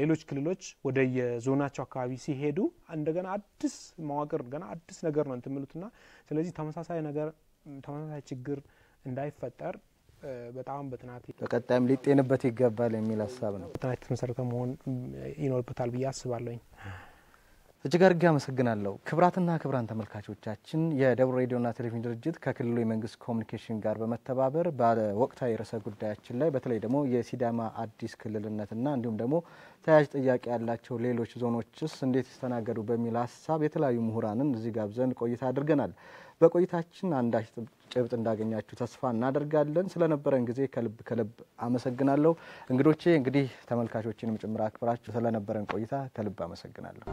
ሌሎች ክልሎች ወደ የዞናቸው አካባቢ ሲሄዱ እንደገና አዲስ መዋቅር ገና አዲስ ነገር ነው እንትምሉትና ስለዚህ ተመሳሳይ ነገር ተመሳሳይ ችግር እንዳይፈጠር በጣም በጥናት በቀጣይም ሊጤንበት ይገባል የሚል ሀሳብ ነው። በጥናት የተመሰረተ መሆን ይኖርበታል ብዬ አስባለኝ። እጅግ አድርጌ አመሰግናለሁ። ክብራትና ክብራን ተመልካቾቻችን የደቡብ ሬዲዮና ቴሌቪዥን ድርጅት ከክልሉ የመንግስት ኮሚኒኬሽን ጋር በመተባበር በወቅታዊ ርዕሰ ጉዳያችን ላይ በተለይ ደግሞ የሲዳማ አዲስ ክልልነትና እንዲሁም ደግሞ ተያያዥ ጥያቄ ያላቸው ሌሎች ዞኖችስ እንዴት ይስተናገዱ በሚል ሀሳብ የተለያዩ ምሁራንን እዚህ ጋብዘን ቆይታ አድርገናል። በቆይታችን አንዳች ጭብጥ እንዳገኛችሁ ተስፋ እናደርጋለን። ስለነበረን ጊዜ ከልብ ከልብ አመሰግናለሁ። እንግዶቼ እንግዲህ ተመልካቾችንም ጭምር አክብራችሁ ስለነበረን ቆይታ ከልብ አመሰግናለሁ።